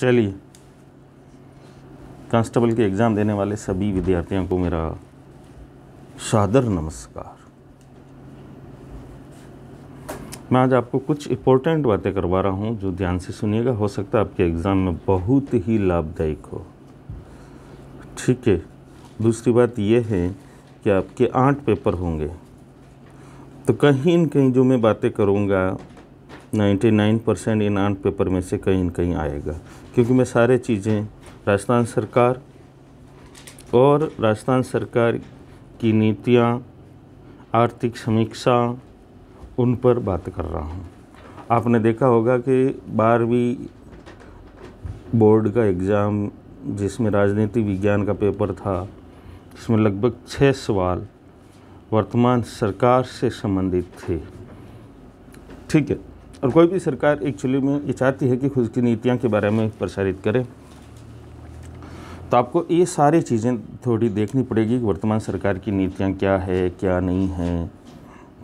चलिए कांस्टेबल के एग्ज़ाम देने वाले सभी विद्यार्थियों को मेरा सादर नमस्कार मैं आज आपको कुछ इम्पोर्टेंट बातें करवा रहा हूँ जो ध्यान से सुनिएगा हो सकता है आपके एग्ज़ाम में बहुत ही लाभदायक हो ठीक है दूसरी बात यह है कि आपके आठ पेपर होंगे तो कहीं न कहीं जो मैं बातें करूँगा 99 परसेंट इन आठ पेपर में से कहीं न कहीं आएगा क्योंकि मैं सारे चीज़ें राजस्थान सरकार और राजस्थान सरकार की नीतियाँ आर्थिक समीक्षा उन पर बात कर रहा हूँ आपने देखा होगा कि बारहवीं बोर्ड का एग्ज़ाम जिसमें राजनीति विज्ञान का पेपर था इसमें लगभग छः सवाल वर्तमान सरकार से संबंधित थे ठीक है और कोई भी सरकार एक्चुअली में ये चाहती है कि खुद की नीतियाँ के बारे में प्रसारित करें तो आपको ये सारी चीज़ें थोड़ी देखनी पड़ेगी कि वर्तमान सरकार की नीतियाँ क्या है क्या नहीं है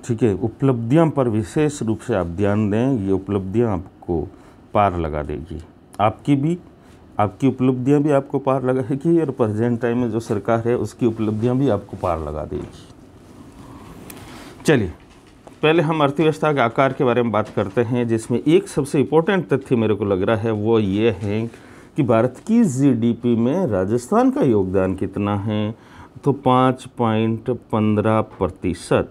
ठीक है उपलब्धियाँ पर विशेष रूप से आप ध्यान दें ये उपलब्धियाँ आपको पार लगा देगी आपकी भी आपकी उपलब्धियाँ भी आपको पार लगाएगी और प्रेजेंट टाइम में जो सरकार है उसकी उपलब्धियाँ भी आपको पार लगा देगी चलिए पहले हम अर्थव्यवस्था के आकार के बारे में बात करते हैं जिसमें एक सबसे इम्पोर्टेंट तथ्य मेरे को लग रहा है वो ये है कि भारत की जीडीपी में राजस्थान का योगदान कितना है तो पाँच पॉइंट पंद्रह प्रतिशत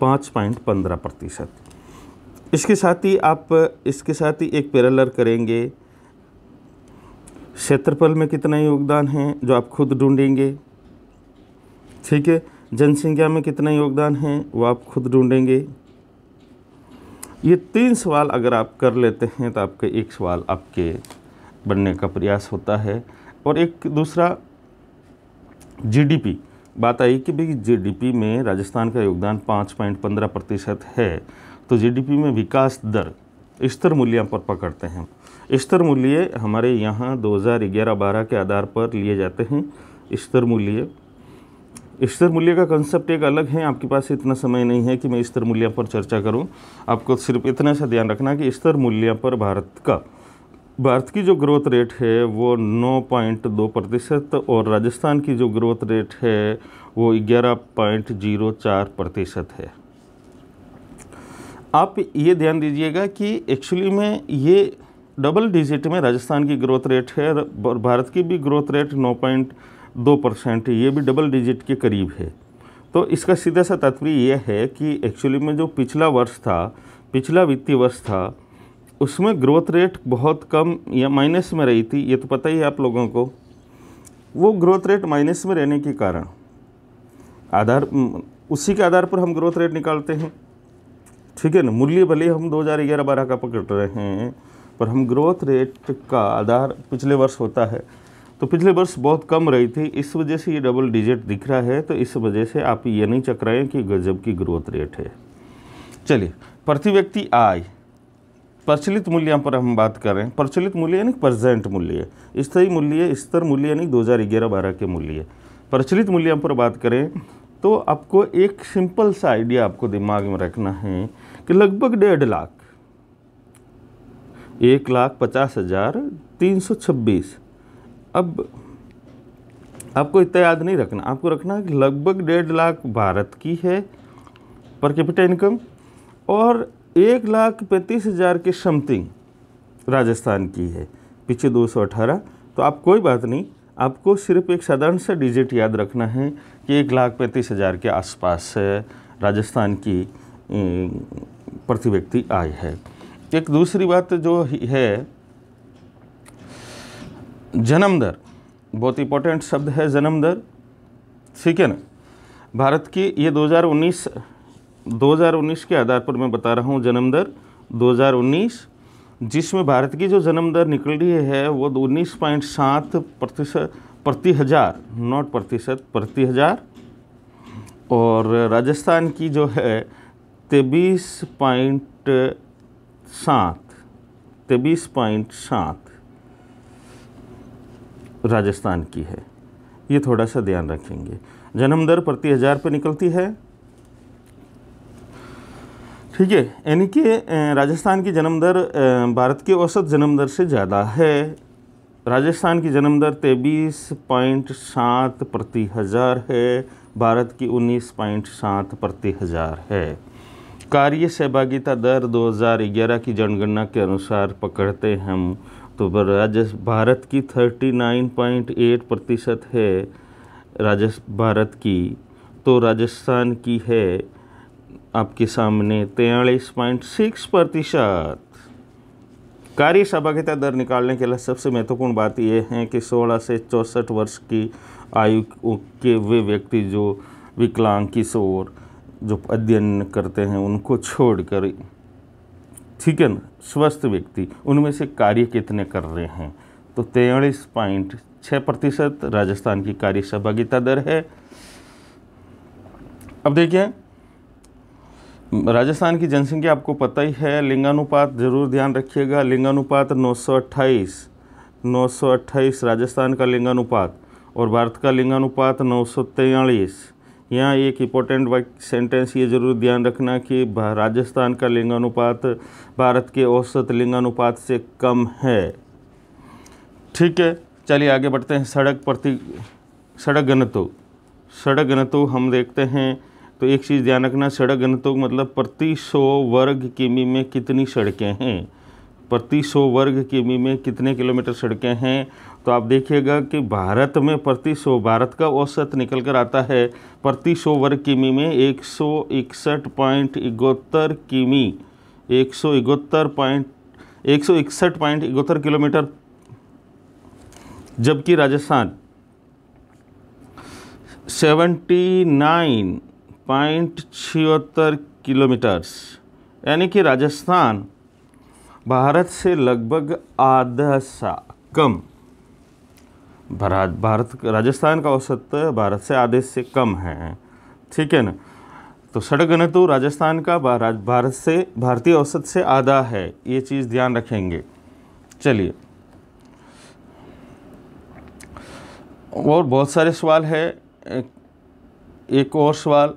पाँच पॉइंट पंद्रह प्रतिशत इसके साथ ही आप इसके साथ ही एक पैरलर करेंगे क्षेत्रफल में कितना योगदान है जो आप खुद ढूंढेंगे ठीक है जनसंख्या में कितना योगदान है वो आप खुद ढूंढेंगे ये तीन सवाल अगर आप कर लेते हैं तो आपके एक सवाल आपके बनने का प्रयास होता है और एक दूसरा जीडीपी बात आई कि भाई जीडीपी में राजस्थान का योगदान पाँच पॉइंट पंद्रह प्रतिशत है तो जीडीपी में विकास दर स्तर मूल्यों पर पकड़ते हैं स्तर मूल्य हमारे यहाँ 2011-12 के आधार पर लिए जाते हैं स्तर मूल्य स्तर मूल्य का कंसेप्ट एक अलग है आपके पास इतना समय नहीं है कि मैं स्तर मूल्य पर चर्चा करूं आपको सिर्फ इतना सा ध्यान रखना कि स्तर मूल्य पर भारत का भारत की जो ग्रोथ रेट है वो 9.2 प्रतिशत और राजस्थान की जो ग्रोथ रेट है वो 11.04 प्रतिशत है आप ये ध्यान दीजिएगा कि एक्चुअली में ये डबल डिजिट में राजस्थान की ग्रोथ रेट है और भारत की भी ग्रोथ रेट नौ पॉइंट दो परसेंट ये भी डबल डिजिट के करीब है तो इसका सीधा सा तात्पर्य यह है कि एक्चुअली में जो पिछला वर्ष था पिछला वित्तीय वर्ष था उसमें ग्रोथ रेट बहुत कम या माइनस में रही थी ये तो पता ही है आप लोगों को वो ग्रोथ रेट माइनस में रहने के कारण आधार उसी के आधार पर हम ग्रोथ रेट निकालते हैं ठीक है ना मूल्य भले हम 2011-12 का पकड़ रहे हैं पर हम ग्रोथ रेट का आधार पिछले वर्ष होता है तो पिछले वर्ष बहुत कम रही थी इस वजह से ये डबल डिजिट दिख रहा है तो इस वजह से आप ये नहीं चक हैं कि गजब की ग्रोथ रेट है चलिए प्रति व्यक्ति आय प्रचलित मूल्य पर हम बात कर रहे हैं प्रचलित मूल्य यानी प्रजेंट मूल्य स्थायी मूल्य स्तर मूल्य यानी दो हज़ार ग्यारह बारह के मूल्य प्रचलित मूल्य पर बात करें तो आपको एक सिंपल सा आइडिया आपको दिमाग में रखना है कि लगभग डेढ़ लाख एक लाख पचास हज़ार तीन सौ छब्बीस अब आपको इतना याद नहीं रखना आपको रखना है कि लगभग डेढ़ लाख भारत की है पर कैपिटल इनकम और एक लाख पैंतीस हज़ार के समथिंग राजस्थान की है पीछे दो सौ अठारह तो आप कोई बात नहीं आपको सिर्फ एक साधारण सा डिजिट याद रखना है कि एक लाख पैंतीस हज़ार के आसपास राजस्थान की प्रति व्यक्ति आय है एक दूसरी बात जो है जन्म दर बहुत इंपॉर्टेंट शब्द है जन्म दर ठीक है ना भारत की ये 2019 2019 के आधार पर मैं बता रहा हूँ जन्म दर 2019 जिसमें भारत की जो जन्म दर निकल रही है वो उन्नीस पॉइंट सात प्रतिशत प्रति हज़ार नॉट प्रतिशत प्रति हज़ार और राजस्थान की जो है तेबीस पॉइंट सात तेबीस पॉइंट सात राजस्थान की है ये थोड़ा सा ध्यान रखेंगे जन्म दर प्रति हज़ार पर निकलती है ठीक है यानी कि राजस्थान की जन्म दर भारत के औसत जन्म दर से ज़्यादा है राजस्थान की जन्म दर तेईस पॉइंट सात प्रति हज़ार है भारत की उन्नीस पॉइंट सात प्रति हज़ार है कार्य सहभागिता दर 2011 की जनगणना के अनुसार पकड़ते हम तो राज्य भारत की 39.8 प्रतिशत है राज्य भारत की तो राजस्थान की है आपके सामने तेयालीस पॉइंट सिक्स प्रतिशत कार्य सहभागिता दर निकालने के लिए सबसे महत्वपूर्ण बात यह है कि 16 से चौंसठ वर्ष की आयु के वे व्यक्ति जो विकलांग किशोर जो अध्ययन करते हैं उनको छोड़कर ठीक है ना स्वस्थ व्यक्ति उनमें से कार्य कितने कर रहे हैं तो तेईस पॉइंट छः प्रतिशत राजस्थान की कार्य सहभागिता दर है अब देखिए राजस्थान की जनसंख्या आपको पता ही है लिंगानुपात जरूर ध्यान रखिएगा लिंगानुपात सौ अट्ठाईस राजस्थान का लिंगानुपात और भारत का लिंगानुपात नौ सौ तेयालीस यहाँ एक इंपॉर्टेंट वाक सेंटेंस ये ज़रूर ध्यान रखना कि राजस्थान का लिंगानुपात भारत के औसत लिंगानुपात से कम है ठीक है चलिए आगे बढ़ते हैं सड़क प्रति सड़क घनत्व सड़क घनत्व हम देखते हैं तो एक चीज़ ध्यान रखना सड़क घनत्व मतलब प्रति सौ वर्ग किमी में कितनी सड़कें हैं प्रति सौ वर्ग किमी में कितने किलोमीटर सड़कें हैं तो आप देखिएगा कि भारत में प्रति सौ भारत का औसत निकल कर आता है प्रति सौ वर्ग किमी में एक सौ इकसठ पॉइंट इकहत्तर किमी एक सौ इकहत्तर पॉइंट एक सौ इकसठ पॉइंट इकहत्तर किलोमीटर जबकि राजस्थान सेवेंटी नाइन पॉइंट छिहत्तर किलोमीटर्स यानी कि राजस्थान भारत से लगभग आधा सा कम भारत भारत राजस्थान का औसत भारत से आधे से कम है ठीक है ना तो सड़क घनत्व राजस्थान का भारत से भारतीय औसत से आधा है ये चीज़ ध्यान रखेंगे चलिए और बहुत सारे सवाल है एक और सवाल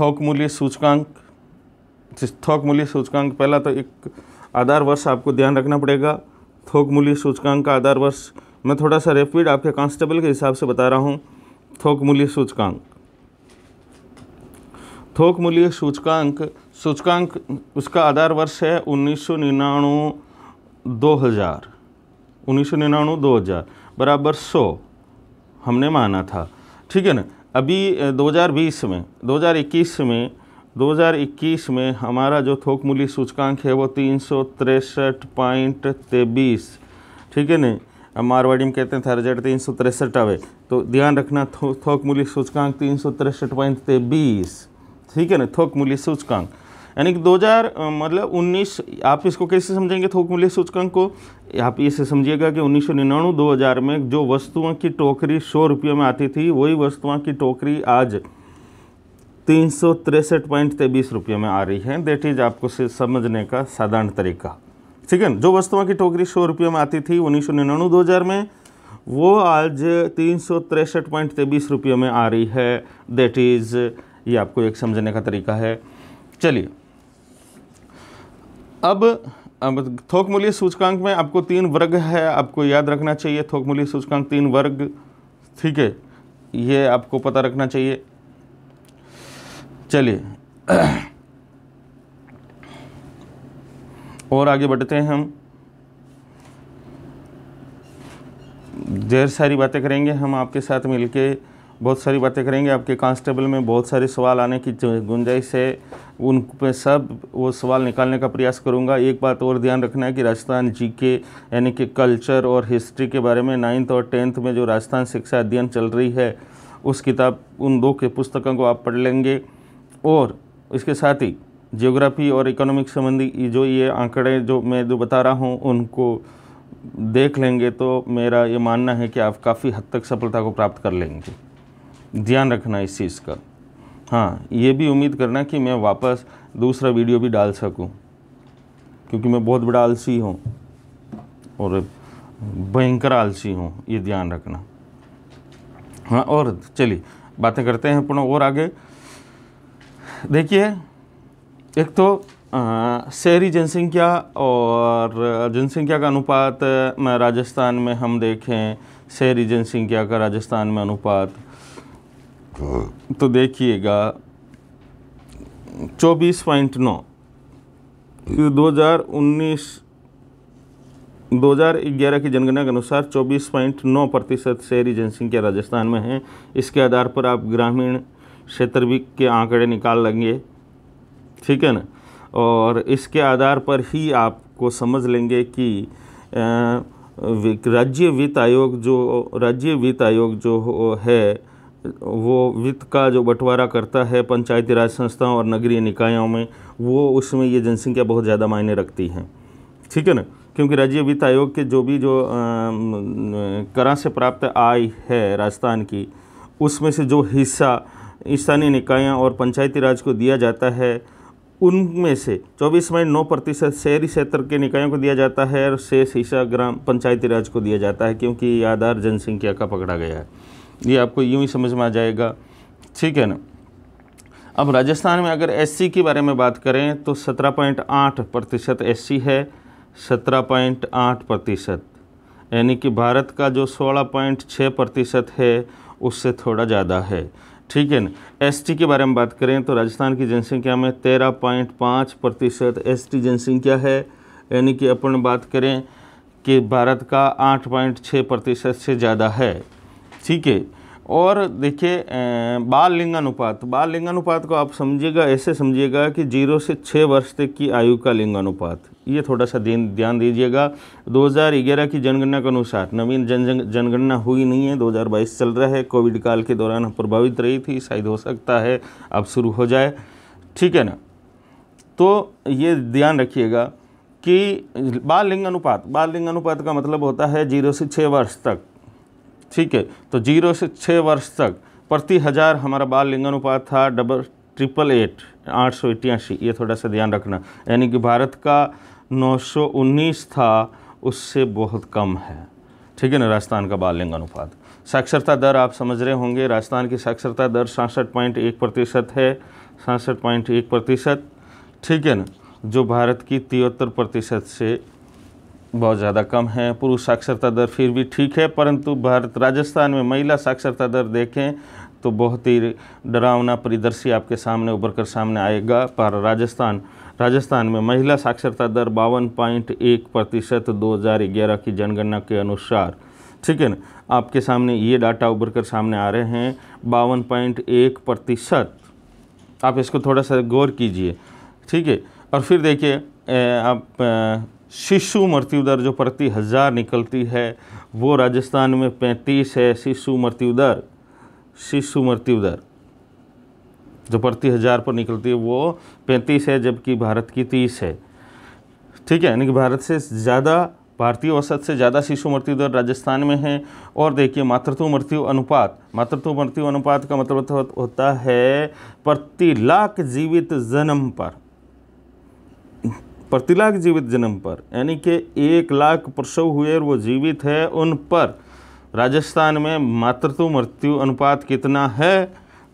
थोक मूल्य सूचकांक थोक मूल्य सूचकांक पहला तो एक आधार वर्ष आपको ध्यान रखना पड़ेगा थोक मूल्य सूचकांक का आधार वर्ष मैं थोड़ा सा रेपिड आपके कांस्टेबल के हिसाब से बता रहा हूँ थोक मूल्य सूचकांक थोक मूल्य सूचकांक सूचकांक उसका आधार वर्ष है उन्नीस सौ निन्यानवे दो हज़ार उन्नीस सौ निन्यानवे दो हज़ार बराबर सौ हमने माना था ठीक है ना अभी दो हजार बीस में दो हजार इक्कीस में 2021 में हमारा जो थोक मूल्य सूचकांक है वो तीन सौ तिरसठ पॉइंट तेबीस ठीक है ना मारवाड़ी में कहते हैं थारजट तीन सौ तिरसठ आवे तो ध्यान रखना थो, थोक मूल्य सूचकांक तीन सौ तिरसठ पॉइंट तेबीस ठीक है ना थोक मूल्य सूचकांक यानी कि 2000 मतलब 19 आप इसको कैसे समझेंगे थोक मूल्य सूचकांक को आप इसे समझिएगा कि उन्नीस सौ निन्यानवे दो हज़ार में जो वस्तुओं की टोकरी सौ रुपये में आती थी वही वस्तुओं की टोकरी आज तीन सौ तिरसठ पॉइंट रुपये में आ रही है देट इज आपको समझने का साधारण तरीका ठीक है जो वस्तुओं की टोकरी सौ रुपये में आती थी उन्नीस सौ निन्यानवे दो हज़ार में वो आज तीन सौ तिरसठ पॉइंट तेबीस रुपये में आ रही है देट इज़ ये आपको एक समझने का तरीका है चलिए अब, अब थोक मूल्य सूचकांक में आपको तीन वर्ग है आपको याद रखना चाहिए थोक मूल्य सूचकांक तीन वर्ग ठीक है ये आपको पता रखना चाहिए चलिए और आगे बढ़ते हैं हम ढेर सारी बातें करेंगे हम आपके साथ मिलके बहुत सारी बातें करेंगे आपके कांस्टेबल में बहुत सारे सवाल आने की गुंजाइश है उन पे सब वो सवाल निकालने का प्रयास करूँगा एक बात और ध्यान रखना है कि राजस्थान जी के यानी कि कल्चर और हिस्ट्री के बारे में नाइन्थ और टेंथ में जो राजस्थान शिक्षा अध्ययन चल रही है उस किताब उन दो के पुस्तकों को आप पढ़ लेंगे और इसके साथ ही जियोग्राफी और इकोनॉमिक संबंधी जो ये आंकड़े जो मैं जो बता रहा हूँ उनको देख लेंगे तो मेरा ये मानना है कि आप काफ़ी हद तक सफलता को प्राप्त कर लेंगे ध्यान रखना इस चीज़ का हाँ ये भी उम्मीद करना कि मैं वापस दूसरा वीडियो भी डाल सकूँ क्योंकि मैं बहुत बड़ा आलसी हूँ और भयंकर आलसी हूँ ये ध्यान रखना हाँ और चलिए बातें करते हैं पुनः और आगे देखिए एक तो शहरी जनसंख्या और जनसंख्या का अनुपात में राजस्थान में हम देखें शहरी जनसंख्या का राजस्थान में अनुपात तो देखिएगा चौबीस पॉइंट नौ दो हज़ार उन्नीस दो हज़ार ग्यारह की जनगणना के अनुसार चौबीस पॉइंट नौ प्रतिशत शहरी जनसंख्या राजस्थान में है इसके आधार पर आप ग्रामीण क्षेत्र भी के आंकड़े निकाल लेंगे ठीक है ना और इसके आधार पर ही आपको समझ लेंगे कि राज्य वित्त आयोग जो राज्य वित्त आयोग जो है वो वित्त का जो बंटवारा करता है पंचायती राज संस्थाओं और नगरीय निकायों में वो उसमें ये जनसंख्या बहुत ज़्यादा मायने रखती है ठीक है ना क्योंकि राज्य वित्त आयोग के जो भी जो करा से प्राप्त आय है राजस्थान की उसमें से जो हिस्सा स्थानीय निकायों और पंचायती राज को दिया जाता है उनमें से चौबीस पॉइंट नौ प्रतिशत शहरी क्षेत्र के निकायों को दिया जाता है और शेष हिस्सा ग्राम पंचायती राज को दिया जाता है क्योंकि ये आधार जनसंख्या का पकड़ा गया है ये आपको यूँ ही समझ में आ जाएगा ठीक है ना अब राजस्थान में अगर एस के बारे में बात करें तो 17.8 प्रतिशत एस है 17.8 प्रतिशत यानी कि भारत का जो छः प्रतिशत है उससे थोड़ा ज़्यादा है ठीक है ना एस के बारे में बात करें तो राजस्थान की जनसंख्या में तेरह पॉइंट पाँच प्रतिशत एस जनसंख्या है यानी कि अपन बात करें कि भारत का आठ पॉइंट छः प्रतिशत से ज़्यादा है ठीक है और देखिए बाल लिंगानुपात बाल लिंगानुपात को आप समझिएगा ऐसे समझिएगा कि जीरो से छः वर्ष तक की आयु का लिंगानुपात ये थोड़ा सा ध्यान दीजिएगा 2011 की जनगणना के अनुसार नवीन जन, जन जनगणना हुई नहीं है 2022 चल रहा है कोविड काल के दौरान प्रभावित रही थी शायद हो सकता है अब शुरू हो जाए ठीक है ना तो ये ध्यान रखिएगा कि बाल लिंग अनुपात बाल लिंग अनुपात का मतलब होता है जीरो से छः वर्ष तक ठीक है तो जीरो से छः वर्ष तक प्रति हज़ार हमारा बाल लिंग अनुपात था डबल ट्रिपल एट आठ सौ इक्यासी ये थोड़ा सा ध्यान रखना यानी कि भारत का 919 था उससे बहुत कम है ठीक है ना राजस्थान का बाल लिंग अनुपात साक्षरता दर आप समझ रहे होंगे राजस्थान की साक्षरता दर सासठ पॉइंट एक प्रतिशत है सासठ पॉइंट एक प्रतिशत ठीक है ना जो भारत की तिहत्तर प्रतिशत से बहुत ज़्यादा कम है पुरुष साक्षरता दर फिर भी ठीक है परंतु भारत राजस्थान में महिला साक्षरता दर देखें तो बहुत ही डरावना परिदृश्य आपके सामने उभर कर सामने आएगा पर राजस्थान राजस्थान में महिला साक्षरता दर बावन पॉइंट एक प्रतिशत दो हज़ार ग्यारह की जनगणना के अनुसार ठीक है ना आपके सामने ये डाटा उभर कर सामने आ रहे हैं बावन पॉइंट एक प्रतिशत आप इसको थोड़ा सा गौर कीजिए ठीक है और फिर देखिए आप शिशु मृत्यु दर जो प्रति हज़ार निकलती है वो राजस्थान में पैंतीस है शिशु मृत्यु दर शिशु मृत्यु दर जो प्रति हज़ार पर निकलती है वो पैंतीस है जबकि भारत की तीस है ठीक है यानी कि भारत से ज़्यादा भारतीय औसत से ज़्यादा शिशु मृत्यु दर राजस्थान में है और देखिए मातृत्व मृत्यु अनुपात मातृत्व मृत्यु अनुपात का मतलब होता है प्रति लाख जीवित जन्म पर प्रति लाख जीवित जन्म पर यानी कि एक लाख प्रसव हुए और वो जीवित है उन पर राजस्थान में मातृत्व मृत्यु अनुपात कितना है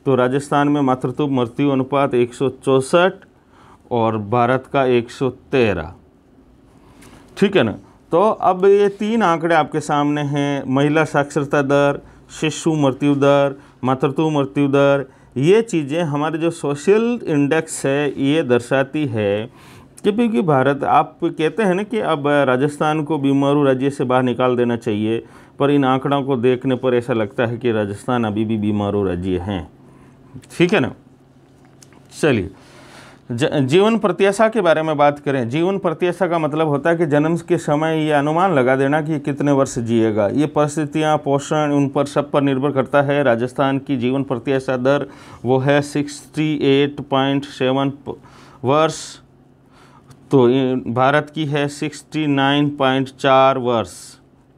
तो राजस्थान में मातृत्व मृत्यु अनुपात एक और भारत का 113 ठीक है ना तो अब ये तीन आंकड़े आपके सामने हैं महिला साक्षरता दर शिशु मृत्यु दर मातृत्व मृत्यु दर ये चीज़ें हमारे जो सोशल इंडेक्स है ये दर्शाती है कि क्योंकि भारत आप कहते हैं ना कि अब राजस्थान को बीमारू राज्य से बाहर निकाल देना चाहिए पर इन आंकड़ों को देखने पर ऐसा लगता है कि राजस्थान अभी भी बीमारू राज्य हैं ठीक है ना चलिए जीवन प्रत्याशा के बारे में बात करें जीवन प्रत्याशा का मतलब होता है कि जन्म के समय ये अनुमान लगा देना कि कितने वर्ष जिएगा ये परिस्थितियाँ पोषण उन पर सब पर निर्भर करता है राजस्थान की जीवन प्रत्याशा दर वो है सिक्सटी एट पॉइंट सेवन वर्ष तो भारत की है सिक्सटी नाइन पॉइंट चार वर्ष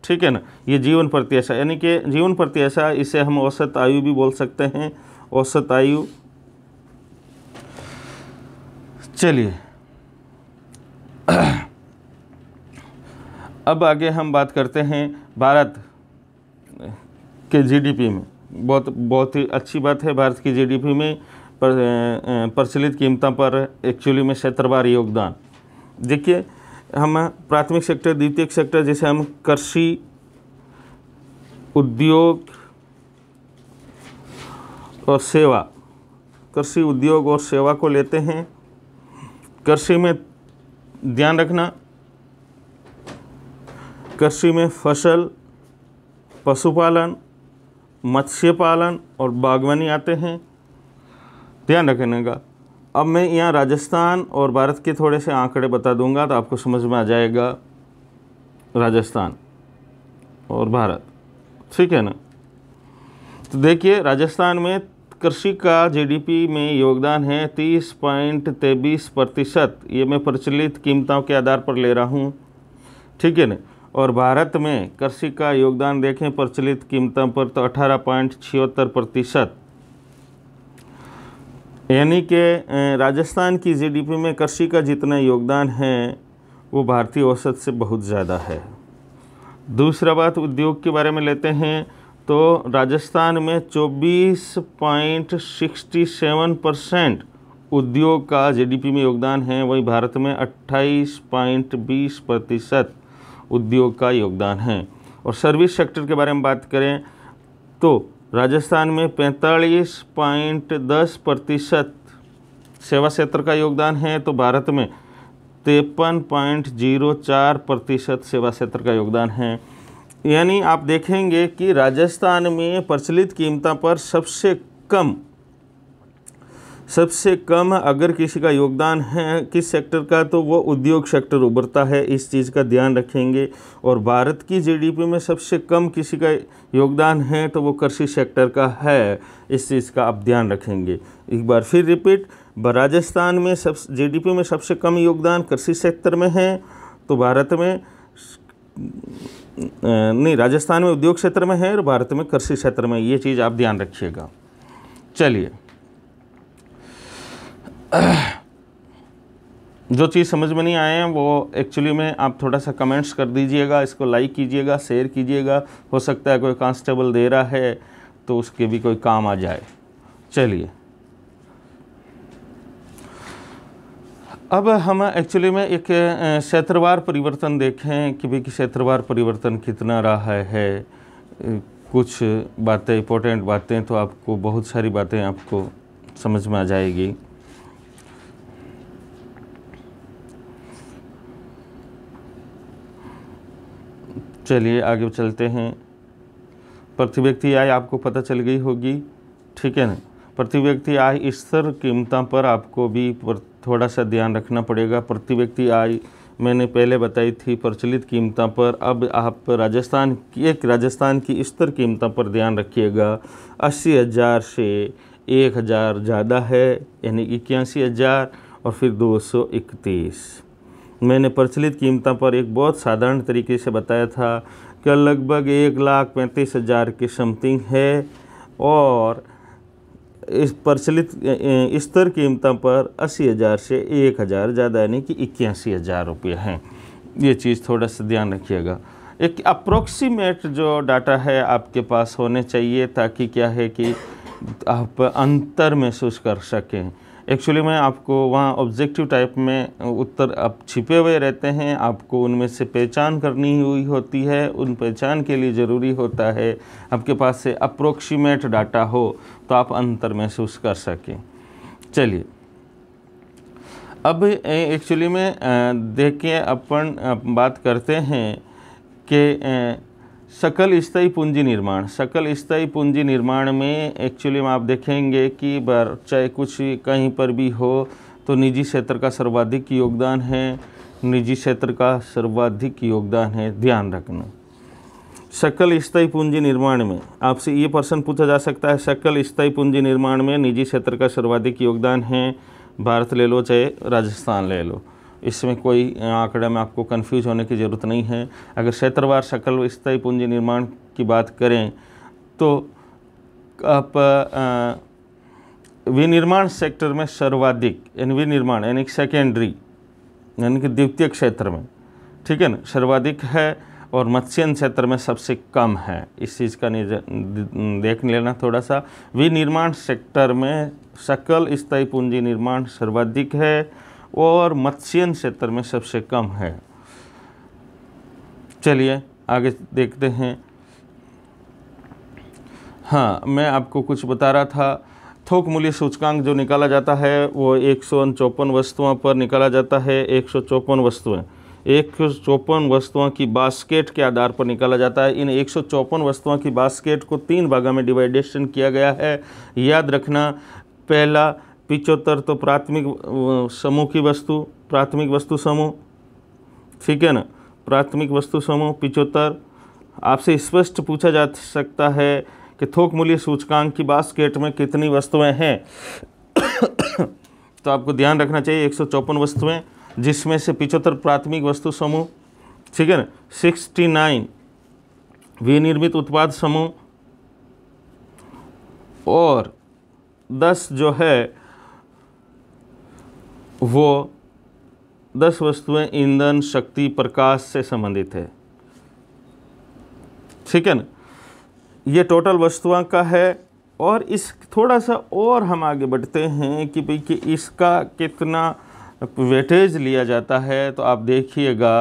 ठीक है ना ये जीवन प्रत्याशा यानी कि जीवन प्रत्याशा इसे हम औसत आयु भी बोल सकते हैं औसत आयु चलिए अब आगे हम बात करते हैं भारत के जीडीपी में बहुत बहुत ही अच्छी बात है भारत की जीडीपी में पर, प्रचलित कीमतों पर एक्चुअली में क्षेत्रवार योगदान देखिए हम प्राथमिक सेक्टर द्वितीय सेक्टर जैसे हम कृषि उद्योग और सेवा कृषि उद्योग और सेवा को लेते हैं कृषि में ध्यान रखना कृषि में फसल पशुपालन मत्स्य पालन और बागवानी आते हैं ध्यान रखने का अब मैं यहाँ राजस्थान और भारत के थोड़े से आंकड़े बता दूंगा तो आपको समझ में आ जाएगा राजस्थान और भारत ठीक है ना तो देखिए राजस्थान में कृषि का जीडीपी में योगदान है तीस पॉइंट तेईस प्रतिशत ये मैं प्रचलित कीमतों के आधार पर ले रहा हूँ ठीक है ना और भारत में कृषि का योगदान देखें प्रचलित कीमतों पर तो अठारह पॉइंट छिहत्तर प्रतिशत यानी कि राजस्थान की जीडीपी में कृषि का जितना योगदान है वो भारतीय औसत से बहुत ज़्यादा है दूसरा बात उद्योग के बारे में लेते हैं तो राजस्थान में 24.67 परसेंट उद्योग का जीडीपी में योगदान है वहीं भारत में 28.20 प्रतिशत उद्योग का योगदान है और सर्विस सेक्टर के बारे में बात करें तो राजस्थान में 45.10 प्रतिशत सेवा क्षेत्र का योगदान है तो भारत में तिरपन पॉइंट जीरो चार प्रतिशत सेवा क्षेत्र का योगदान है यानी आप देखेंगे कि राजस्थान में प्रचलित कीमतों पर सबसे कम सबसे कम अगर किसी का योगदान है किस सेक्टर का तो वो उद्योग सेक्टर उभरता है इस चीज़ का ध्यान रखेंगे और भारत की जीडीपी में सबसे कम किसी का योगदान है तो वो कृषि सेक्टर का है इस चीज़ का आप ध्यान रखेंगे एक बार फिर रिपीट राजस्थान में सब जीडीपी में सबसे कम योगदान कृषि सेक्टर में है तो भारत में नहीं राजस्थान में उद्योग क्षेत्र में है और भारत में कृषि क्षेत्र में ये चीज़ आप ध्यान रखिएगा चलिए जो चीज़ समझ में नहीं आए हैं वो एक्चुअली में आप थोड़ा सा कमेंट्स कर दीजिएगा इसको लाइक कीजिएगा शेयर कीजिएगा हो सकता है कोई कांस्टेबल दे रहा है तो उसके भी कोई काम आ जाए चलिए अब हम एक्चुअली में एक क्षेत्रवार परिवर्तन देखें कि भाई क्षेत्रवार परिवर्तन कितना रहा है कुछ बातें इम्पोर्टेंट बातें तो आपको बहुत सारी बातें आपको समझ में आ जाएगी चलिए आगे चलते हैं प्रति व्यक्ति आय आपको पता चल गई होगी ठीक है ना व्यक्ति आय स्तर कीमतों पर आपको भी थोड़ा सा ध्यान रखना पड़ेगा प्रति व्यक्ति आय मैंने पहले बताई थी प्रचलित कीमतों पर अब आप राजस्थान की एक राजस्थान की स्तर कीमतों पर ध्यान रखिएगा अस्सी हज़ार से एक हज़ार ज़्यादा है यानी इक्यासी हज़ार और फिर दो सौ इकतीस मैंने प्रचलित कीमतों पर एक बहुत साधारण तरीके से बताया था कि लगभग एक लाख पैंतीस हज़ार के समथिंग है और इस प्रचलित स्तर कीमतों पर अस्सी हज़ार से एक हज़ार ज़्यादा यानी कि इक्यासी हज़ार रुपये हैं ये चीज़ थोड़ा सा ध्यान रखिएगा एक अप्रोक्सीमेट जो डाटा है आपके पास होने चाहिए ताकि क्या है कि आप अंतर महसूस कर सकें एक्चुअली में आपको वहाँ ऑब्जेक्टिव टाइप में उत्तर आप छिपे हुए रहते हैं आपको उनमें से पहचान करनी हुई होती है उन पहचान के लिए ज़रूरी होता है आपके पास से अप्रोक्सीमेट डाटा हो तो आप अंतर महसूस कर सकें चलिए अब एक्चुअली में देखिए अपन बात करते हैं कि सकल स्थायी पूंजी निर्माण सकल स्थायी पूंजी निर्माण में एक्चुअली में आप देखेंगे कि बार चाहे कुछ कहीं पर भी हो तो निजी क्षेत्र का सर्वाधिक योगदान है निजी क्षेत्र का सर्वाधिक योगदान है ध्यान रखना सकल स्थायी पूंजी निर्माण में आपसे ये प्रश्न पूछा जा सकता है सकल स्थायी पूंजी निर्माण में निजी क्षेत्र का सर्वाधिक योगदान है भारत ले लो चाहे राजस्थान ले लो इसमें कोई आंकड़े में आपको कन्फ्यूज होने की ज़रूरत नहीं है अगर क्षेत्रवार सकल स्थायी पूंजी निर्माण की बात करें तो आप विनिर्माण सेक्टर में सर्वाधिक यानी विनिर्माण यानी सेकेंडरी यानी कि द्वितीय क्षेत्र में ठीक है ना सर्वाधिक है और मत्स्यन क्षेत्र में सबसे कम है इस चीज़ का देख लेना थोड़ा सा विनिर्माण सेक्टर में सकल स्थायी पूंजी निर्माण सर्वाधिक है और मत्स्यन क्षेत्र में सबसे कम है चलिए आगे देखते हैं हाँ मैं आपको कुछ बता रहा था थोक मूल्य सूचकांक जो निकाला जाता है वो एक वस्तुओं पर निकाला जाता है एक वस्तुएं एक वस्तुओं की बास्केट के आधार पर निकाला जाता है इन एक वस्तुओं की बास्केट को तीन भागों में डिवाइडेशन किया गया है याद रखना पहला पिचोत्तर तो प्राथमिक समूह की वस्तु प्राथमिक वस्तु समूह ठीक है ना प्राथमिक वस्तु समूह पिचोत्तर आपसे स्पष्ट पूछा जा सकता है कि थोक मूल्य सूचकांक की बास्केट में कितनी वस्तुएं हैं तो आपको ध्यान रखना चाहिए एक वस्तुएं जिसमें से पिचोत्तर प्राथमिक वस्तु समूह ठीक है ना सिक्सटी नाइन विनिर्मित उत्पाद समूह और दस जो है वो दस वस्तुएं ईंधन शक्ति प्रकाश से संबंधित है ठीक है ना ये टोटल वस्तुओं का है और इस थोड़ा सा और हम आगे बढ़ते हैं कि भाई कि इसका कितना वेटेज लिया जाता है तो आप देखिएगा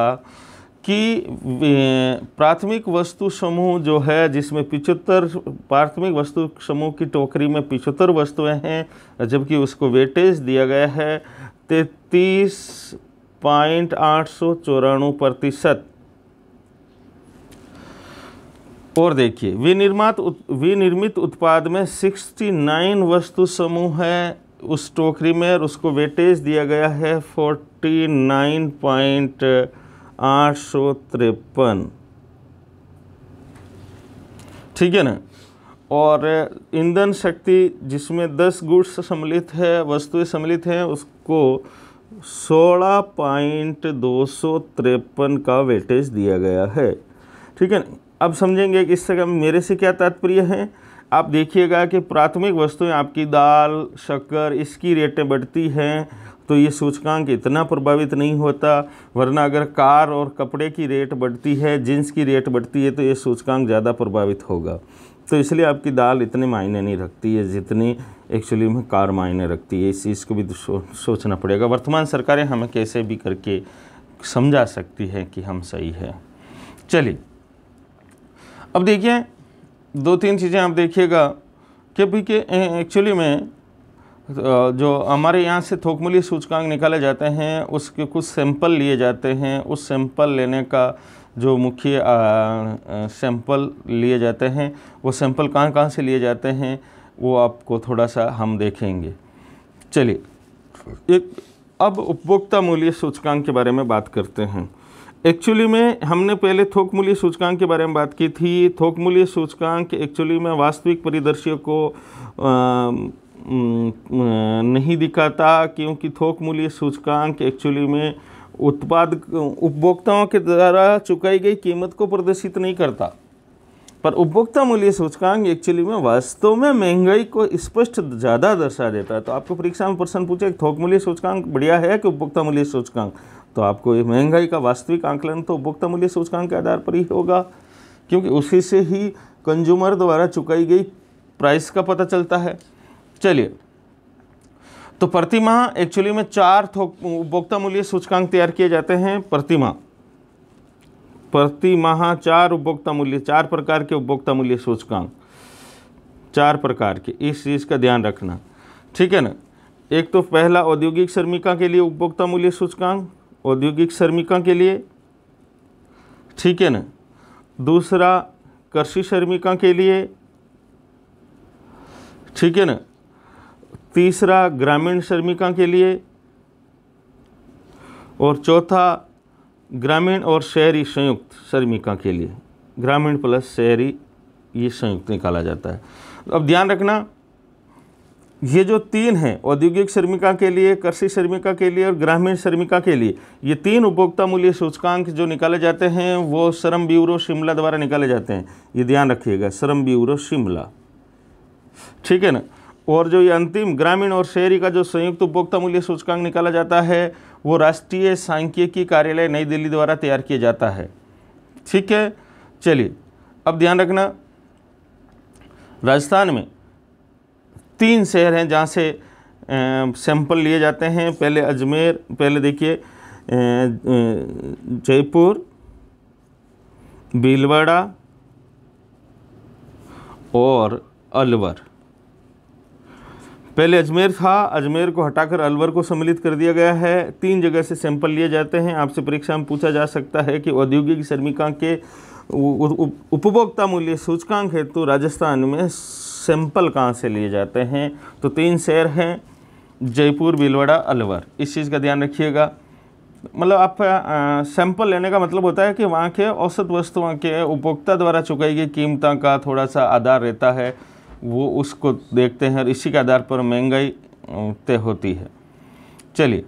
कि प्राथमिक वस्तु समूह जो है जिसमें पिचहत्तर प्राथमिक वस्तु समूह की टोकरी में पिचहत्तर वस्तुएं हैं जबकि उसको वेटेज दिया गया है तैतीस पॉइंट आठ सौ चौराणु प्रतिशत और देखिए विनिर्मात विनिर्मित उत्पाद में 69 वस्तु समूह है उस टोकरी में और उसको वेटेज दिया गया है 49 पॉइंट आठ सौ तिरपन ठीक है ना और ईंधन शक्ति जिसमें दस गुड्स सम्मिलित है वस्तुएं सम्मिलित हैं उसको सोलह पॉइंट दो सौ तिरपन का वेटेज दिया गया है ठीक है अब समझेंगे कि इससे मेरे से क्या तात्पर्य है आप देखिएगा कि प्राथमिक वस्तुएं आपकी दाल शक्कर इसकी रेटें बढ़ती हैं तो ये सूचकांक इतना प्रभावित नहीं होता वरना अगर कार और कपड़े की रेट बढ़ती है जींस की रेट बढ़ती है तो ये सूचकांक ज़्यादा प्रभावित होगा तो इसलिए आपकी दाल इतने मायने नहीं रखती है जितनी एक्चुअली में कार मायने रखती है इस चीज़ को भी सो, सोचना पड़ेगा वर्तमान सरकारें हमें कैसे भी करके समझा सकती है कि हम सही है चलिए अब देखिए दो तीन चीज़ें आप देखिएगा कि अभी के एक्चुअली में जो हमारे यहाँ से थोक मूल्य सूचकांक निकाले जाते हैं उसके कुछ सैंपल लिए जाते हैं उस सैंपल लेने का जो मुख्य सैंपल लिए जाते हैं वो सैंपल कहाँ कहाँ से लिए जाते हैं वो आपको थोड़ा सा हम देखेंगे चलिए एक अब उपभोक्ता मूल्य सूचकांक के बारे में बात करते हैं एक्चुअली में हमने पहले थोक मूल्य सूचकांक के बारे में बात की थी थोक मूल्य सूचकांक एक्चुअली में वास्तविक परिदृश्य को आ, नहीं दिखाता क्योंकि थोक मूल्य सूचकांक एक्चुअली में उत्पाद उपभोक्ताओं के द्वारा चुकाई गई कीमत को प्रदर्शित नहीं करता पर उपभोक्ता मूल्य सूचकांक एक्चुअली में वास्तव में महंगाई को स्पष्ट ज़्यादा दर्शा देता है तो आपको परीक्षा में प्रश्न पूछे थोक मूल्य सूचकांक बढ़िया है कि उपभोक्ता मूल्य सूचकांक तो आपको ये महंगाई का वास्तविक आंकलन तो उपभोक्ता मूल्य सूचकांक के आधार पर ही होगा क्योंकि उसी से ही कंज्यूमर द्वारा चुकाई गई प्राइस का पता चलता है चलिए तो प्रतिमाह एक्चुअली में चार थोक उपभोक्ता मूल्य सूचकांक तैयार किए जाते हैं प्रतिमाह प्रतिमाह हाँ, चार उपभोक्ता मूल्य चार प्रकार के उपभोक्ता मूल्य सूचकांक चार प्रकार के इस चीज़ का ध्यान रखना ठीक है ना एक तो पहला औद्योगिक श्रमिका के लिए उपभोक्ता मूल्य सूचकांक औद्योगिक श्रमिका के लिए ठीक है ना दूसरा कृषि श्रमिका के लिए ठीक है ना तीसरा ग्रामीण श्रमिकों के लिए और चौथा ग्रामीण और शहरी संयुक्त श्रमिका के लिए ग्रामीण प्लस शहरी ये संयुक्त निकाला जाता है तो अब ध्यान रखना ये जो तीन हैं औद्योगिक श्रमिका के लिए कृषि श्रमिका के लिए और ग्रामीण श्रमिका के लिए ये तीन उपभोक्ता मूल्य सूचकांक जो निकाले जाते हैं वो श्रम ब्यूरो शिमला द्वारा निकाले जाते हैं ये ध्यान रखिएगा श्रम ब्यूरो शिमला ठीक है ना और जो ये अंतिम ग्रामीण और शहरी का जो संयुक्त उपभोक्ता मूल्य सूचकांक निकाला जाता है वो राष्ट्रीय सांख्यिकी कार्यालय नई दिल्ली द्वारा तैयार किया जाता है ठीक है चलिए अब ध्यान रखना राजस्थान में तीन शहर हैं जहाँ से सैंपल लिए जाते हैं पहले अजमेर पहले देखिए जयपुर भीलवाड़ा और अलवर पहले अजमेर था अजमेर को हटाकर अलवर को सम्मिलित कर दिया गया है तीन जगह से सैंपल लिए जाते हैं आपसे परीक्षा में पूछा जा सकता है कि औद्योगिक श्रमिका के उपभोक्ता मूल्य सूचकांक हेतु तो राजस्थान में सैंपल कहाँ से लिए जाते हैं तो तीन शहर हैं जयपुर भीलवाड़ा अलवर इस चीज़ का ध्यान रखिएगा मतलब आप सैंपल लेने का मतलब होता है कि वहाँ के औसत वस्तुओं के उपभोक्ता द्वारा चुकाई गई कीमतों का थोड़ा सा आधार रहता है वो उसको देखते हैं और इसी के आधार पर महंगाई तय होती है चलिए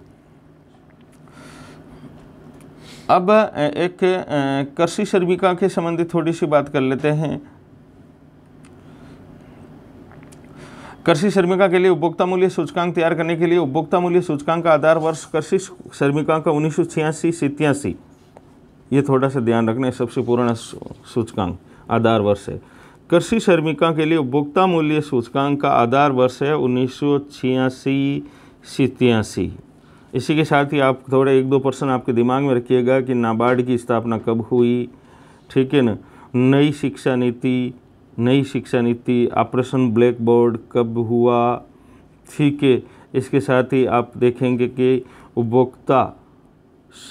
अब एक कृषि श्रमिका के संबंधित थोड़ी सी बात कर लेते हैं कृषि श्रमिका के लिए उपभोक्ता मूल्य सूचकांक तैयार करने के लिए उपभोक्ता मूल्य सूचकांक का आधार वर्ष कृषि श्रमिका का उन्नीस सौ छियासी सितयासी ये थोड़ा सा ध्यान रखना है सबसे पुराना सूचकांक आधार वर्ष है कृषि श्रमिकों के लिए उपभोक्ता मूल्य सूचकांक का आधार वर्ष है उन्नीस सौ छियासी इसी के साथ ही आप थोड़े एक दो प्रश्न आपके दिमाग में रखिएगा कि नाबार्ड की स्थापना कब हुई ठीक है ना नई शिक्षा नीति नई शिक्षा नीति ऑपरेशन ब्लैक बोर्ड कब हुआ ठीक है इसके साथ ही आप देखेंगे कि उपभोक्ता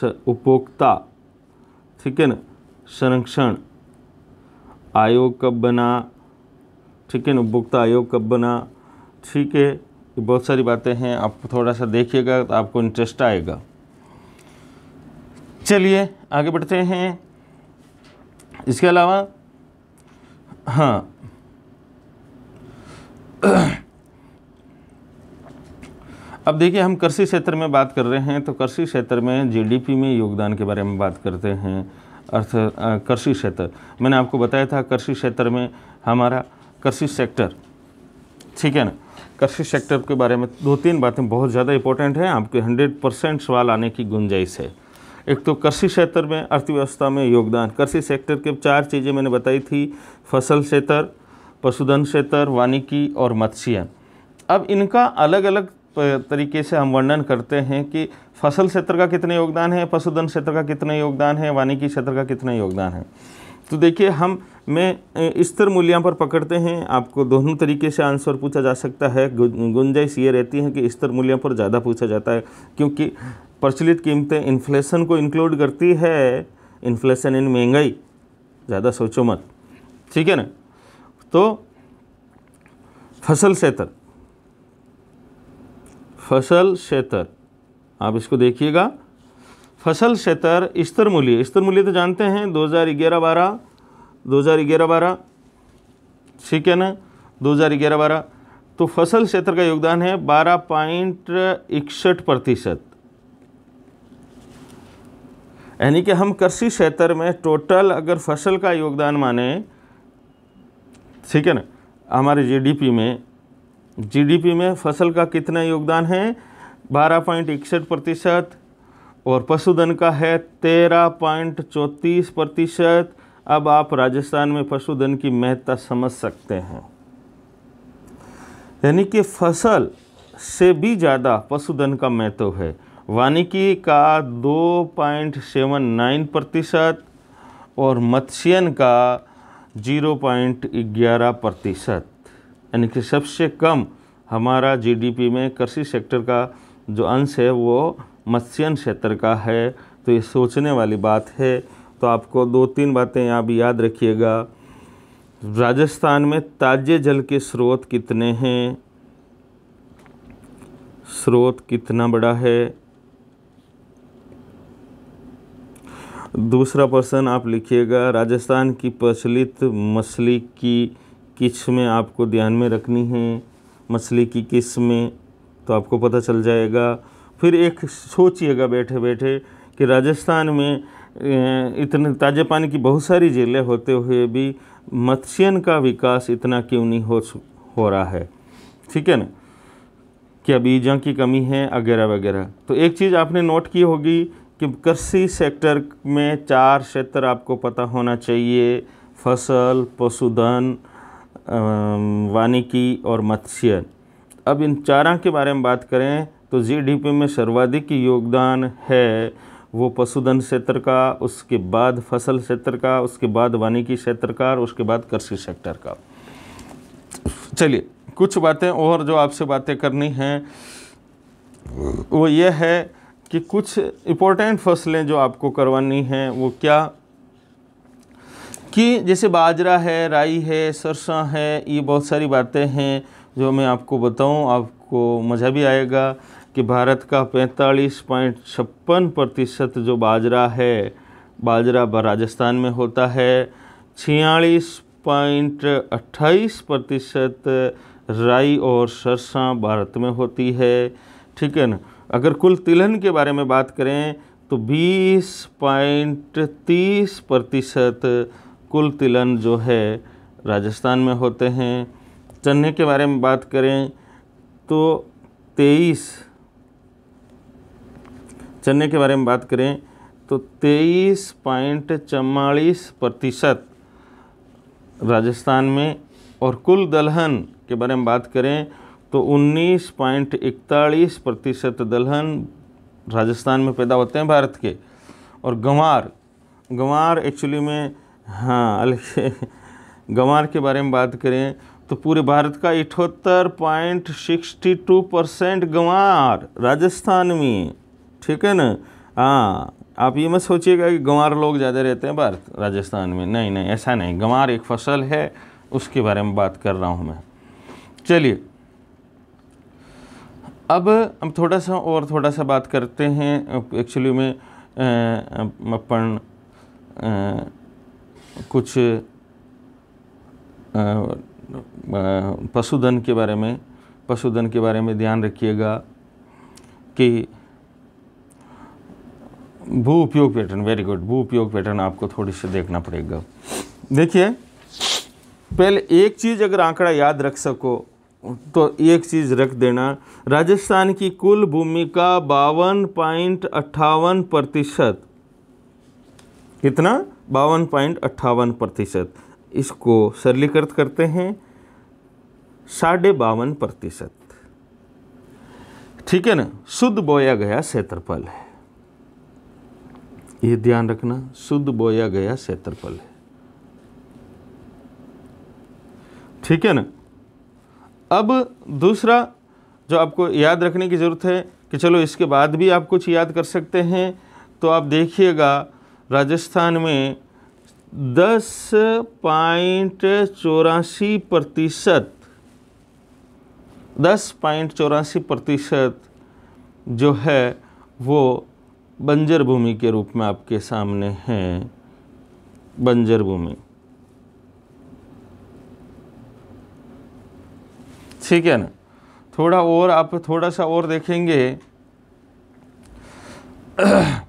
उपभोक्ता ठीक है ना संरक्षण आयोग कब बना ठीक है उपभोक्ता आयोग कब बना ठीक है बहुत सारी बातें हैं आप थोड़ा सा देखिएगा तो आपको इंटरेस्ट आएगा चलिए आगे बढ़ते हैं इसके अलावा हाँ अब देखिए हम कृषि क्षेत्र में बात कर रहे हैं तो कृषि क्षेत्र में जीडीपी में योगदान के बारे में बात करते हैं अर्थ कृषि क्षेत्र मैंने आपको बताया था कृषि क्षेत्र में हमारा कृषि सेक्टर ठीक है ना कृषि सेक्टर के बारे में दो तीन बातें बहुत ज़्यादा इंपॉर्टेंट हैं आपके हंड्रेड परसेंट सवाल आने की गुंजाइश है एक तो कृषि क्षेत्र में अर्थव्यवस्था में योगदान कृषि सेक्टर के चार चीज़ें मैंने बताई थी फसल क्षेत्र पशुधन क्षेत्र वानिकी और मत्स्यन अब इनका अलग अलग तरीके से हम वर्णन करते हैं कि फसल क्षेत्र का कितना योगदान है पशुधन क्षेत्र का कितना योगदान है वानिकी क्षेत्र का कितना योगदान है तो देखिए हम में स्तर मूल्यों पर पकड़ते हैं आपको दोनों तरीके से आंसर पूछा जा सकता है गुंजाइश ये रहती है कि स्तर मूल्यों पर ज़्यादा पूछा जाता है क्योंकि प्रचलित कीमतें इन्फ्लेशन को इंक्लूड करती है इन्फ्लेशन इन महंगाई ज़्यादा सोचो मत ठीक है ना तो फसल क्षेत्र फसल क्षेत्र आप इसको देखिएगा फसल क्षेत्र स्तर मूल्य स्तर मूल्य तो जानते हैं 2011 बारह 2011 बारह ठीक है ना 2011 बारह तो फसल क्षेत्र का योगदान है बारह पॉइंट इकसठ प्रतिशत यानी कि हम कृषि क्षेत्र में टोटल अगर फसल का योगदान माने ठीक है ना हमारे जीडीपी में जीडीपी में फसल का कितना योगदान है बारह पॉइंट इकसठ प्रतिशत और पशुधन का है तेरह पॉइंट चौंतीस प्रतिशत अब आप राजस्थान में पशुधन की महत्ता समझ सकते हैं यानी कि फसल से भी ज़्यादा पशुधन का महत्व है वानिकी का दो पॉइंट सेवन नाइन प्रतिशत और मत्स्यन का जीरो पॉइंट ग्यारह प्रतिशत यानी कि सबसे कम हमारा जीडीपी में कृषि सेक्टर का जो अंश है वो मत्स्यन क्षेत्र का है तो ये सोचने वाली बात है तो आपको दो तीन बातें यहाँ भी याद रखिएगा राजस्थान में ताजे जल के स्रोत कितने हैं स्रोत कितना बड़ा है दूसरा प्रश्न आप लिखिएगा राजस्थान की प्रचलित मछली की किस्में आपको ध्यान में रखनी है मछली की किस्में तो आपको पता चल जाएगा फिर एक सोचिएगा बैठे बैठे कि राजस्थान में इतने ताजे पानी की बहुत सारी झीलें होते हुए भी मत्स्यन का विकास इतना क्यों नहीं हो हो रहा है ठीक है ना क्या बीजों की कमी है वगैरह वगैरह तो एक चीज़ आपने नोट की होगी कि कृषि सेक्टर में चार क्षेत्र आपको पता होना चाहिए फसल पशुधन वानिकी और मत्स्य अब इन चारा के बारे में बात करें तो जीडीपी में सर्वाधिक योगदान है वो पशुधन क्षेत्र का उसके बाद फसल क्षेत्र का उसके बाद वानिकी क्षेत्र का और उसके बाद कृषि सेक्टर का चलिए कुछ बातें और जो आपसे बातें करनी हैं वो ये है कि कुछ इम्पोर्टेंट फसलें जो आपको करवानी हैं वो क्या कि जैसे बाजरा है राई है सरसों है ये बहुत सारी बातें हैं जो मैं आपको बताऊं आपको मज़ा भी आएगा कि भारत का पैंतालीस पॉइंट छप्पन प्रतिशत जो बाजरा है बाजरा राजस्थान में होता है छियालीस पॉइंट अट्ठाईस प्रतिशत राई और सरसों भारत में होती है ठीक है ना अगर कुल तिलहन के बारे में बात करें तो बीस पॉइंट तीस प्रतिशत कुल तिलन जो है राजस्थान में होते हैं चने के बारे में बात करें तो तेईस चने के बारे में बात करें तो तेईस पॉइंट चवालीस प्रतिशत राजस्थान में और कुल दलहन के बारे में बात करें तो उन्नीस पॉइंट इकतालीस प्रतिशत दलहन राजस्थान में पैदा होते हैं भारत के और गंवार गंवार एक्चुअली में हाँ अलग गंवार के बारे में बात करें तो पूरे भारत का इठहत्तर पॉइंट सिक्सटी टू परसेंट गंवार राजस्थान में ठीक है ना हाँ आप ये मत सोचिएगा कि गंवार लोग ज़्यादा रहते हैं भारत राजस्थान में नहीं नहीं ऐसा नहीं गंवार एक फसल है उसके बारे में बात कर रहा हूँ मैं चलिए अब हम थोड़ा सा और थोड़ा सा बात करते हैं एक्चुअली में अपन कुछ पशुधन के बारे में पशुधन के बारे में ध्यान रखिएगा कि भू उपयोग पैटर्न वेरी गुड भू उपयोग पैटर्न आपको थोड़ी सी देखना पड़ेगा देखिए पहले एक चीज़ अगर आंकड़ा याद रख सको तो एक चीज़ रख देना राजस्थान की कुल भूमि का बावन पॉइंट अट्ठावन प्रतिशत कितना बावन पॉइंट अट्ठावन प्रतिशत इसको सरलीकृत करते हैं साढ़े बावन प्रतिशत ठीक है ना शुद्ध बोया गया क्षेत्रफल है ये ध्यान रखना शुद्ध बोया गया क्षेत्रफल है ठीक है ना अब दूसरा जो आपको याद रखने की ज़रूरत है कि चलो इसके बाद भी आप कुछ याद कर सकते हैं तो आप देखिएगा राजस्थान में दस पॉइंट चौरासी प्रतिशत दस पॉइंट चौरासी प्रतिशत जो है वो बंजर भूमि के रूप में आपके सामने है बंजर भूमि ठीक है ना थोड़ा और आप थोड़ा सा और देखेंगे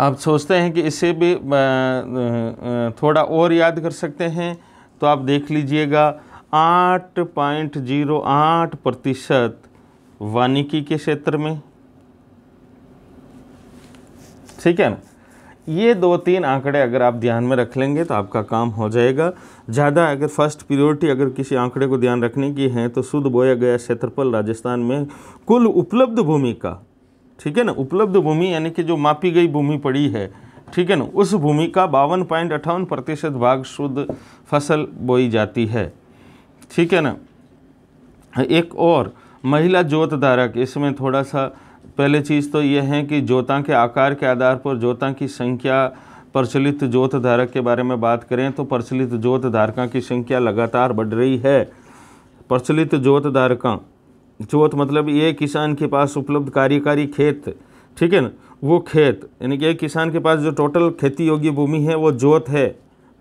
आप सोचते हैं कि इसे भी थोड़ा और याद कर सकते हैं तो आप देख लीजिएगा आठ पॉइंट जीरो आठ प्रतिशत वानिकी के क्षेत्र में ठीक है ना ये दो तीन आंकड़े अगर आप ध्यान में रख लेंगे तो आपका काम हो जाएगा ज़्यादा अगर फर्स्ट प्रियोरिटी अगर किसी आंकड़े को ध्यान रखने की है तो शुद्ध बोया गया क्षेत्रफल राजस्थान में कुल उपलब्ध भूमि का ठीक है ना उपलब्ध भूमि यानी कि जो मापी गई भूमि पड़ी है ठीक है ना उस भूमि का बावन पॉइंट अट्ठावन प्रतिशत भाग शुद्ध फसल बोई जाती है ठीक है ना एक और महिला जोत धारक इसमें थोड़ा सा पहले चीज़ तो यह है कि जोता के आकार के आधार पर जोता की संख्या प्रचलित जोत धारक के बारे में बात करें तो प्रचलित जोत धारक की संख्या लगातार बढ़ रही है प्रचलित जोत धारक जोत तो मतलब ये किसान के पास उपलब्ध कार्यकारी खेत ठीक है ना वो खेत यानी कि एक किसान के पास जो टोटल खेती योग्य भूमि है वो जोत है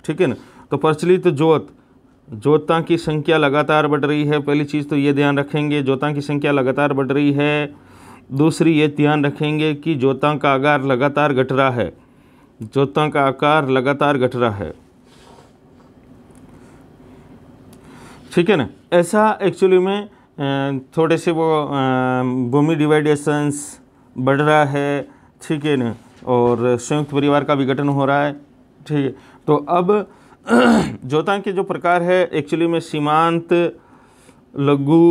ठीक है ना तो प्रचलित जोत जोता की संख्या लगातार बढ़ रही है पहली चीज़ तो ये ध्यान रखेंगे जोता की संख्या लगातार बढ़ रही है दूसरी ये ध्यान रखेंगे कि जोता का आकार लगातार घट रहा है जोता का आकार लगातार घट रहा है ठीक है ना ऐसा एक्चुअली में थोड़े से वो भूमि डिवाइडेशंस बढ़ रहा है ठीक है ना और संयुक्त परिवार का विघटन हो रहा है ठीक है तो अब जोता के जो प्रकार है एक्चुअली में सीमांत लघु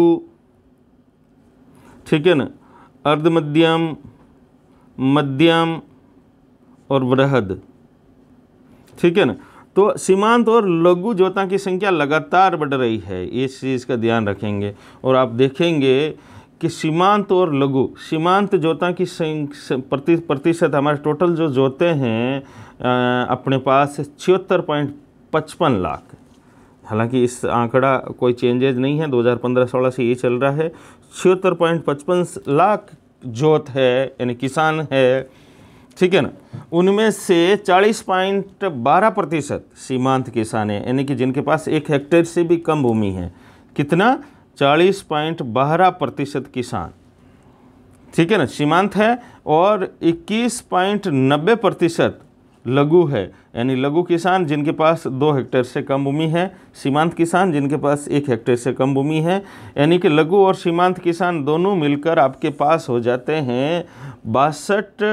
ठीक है ना अर्ध मध्यम मध्यम और वृहद ठीक है ना तो सीमांत और लघु ज्योता की संख्या लगातार बढ़ रही है इस चीज़ का ध्यान रखेंगे और आप देखेंगे कि सीमांत और लघु सीमांत जोता की प्रति प्रतिशत हमारे टोटल जो जोते हैं आ, अपने पास छिहत्तर पॉइंट पचपन लाख हालांकि इस आंकड़ा कोई चेंजेज नहीं है 2015-16 से ये चल रहा है छिहत्तर पॉइंट पचपन लाख जोत है यानी किसान है ठीक है ना उनमें से चालीस पॉइंट बारह प्रतिशत सीमांत किसान हैं यानी कि जिनके पास एक हेक्टेयर से भी कम भूमि है कितना चालीस पॉइंट बारह प्रतिशत किसान ठीक है ना सीमांत है और इक्कीस पॉइंट नब्बे प्रतिशत लघु है यानी लघु किसान जिनके पास दो हेक्टेयर से कम भूमि है सीमांत किसान जिनके पास एक हेक्टेयर से कम भूमि है यानी कि लघु और सीमांत किसान दोनों मिलकर आपके पास हो जाते हैं बासठ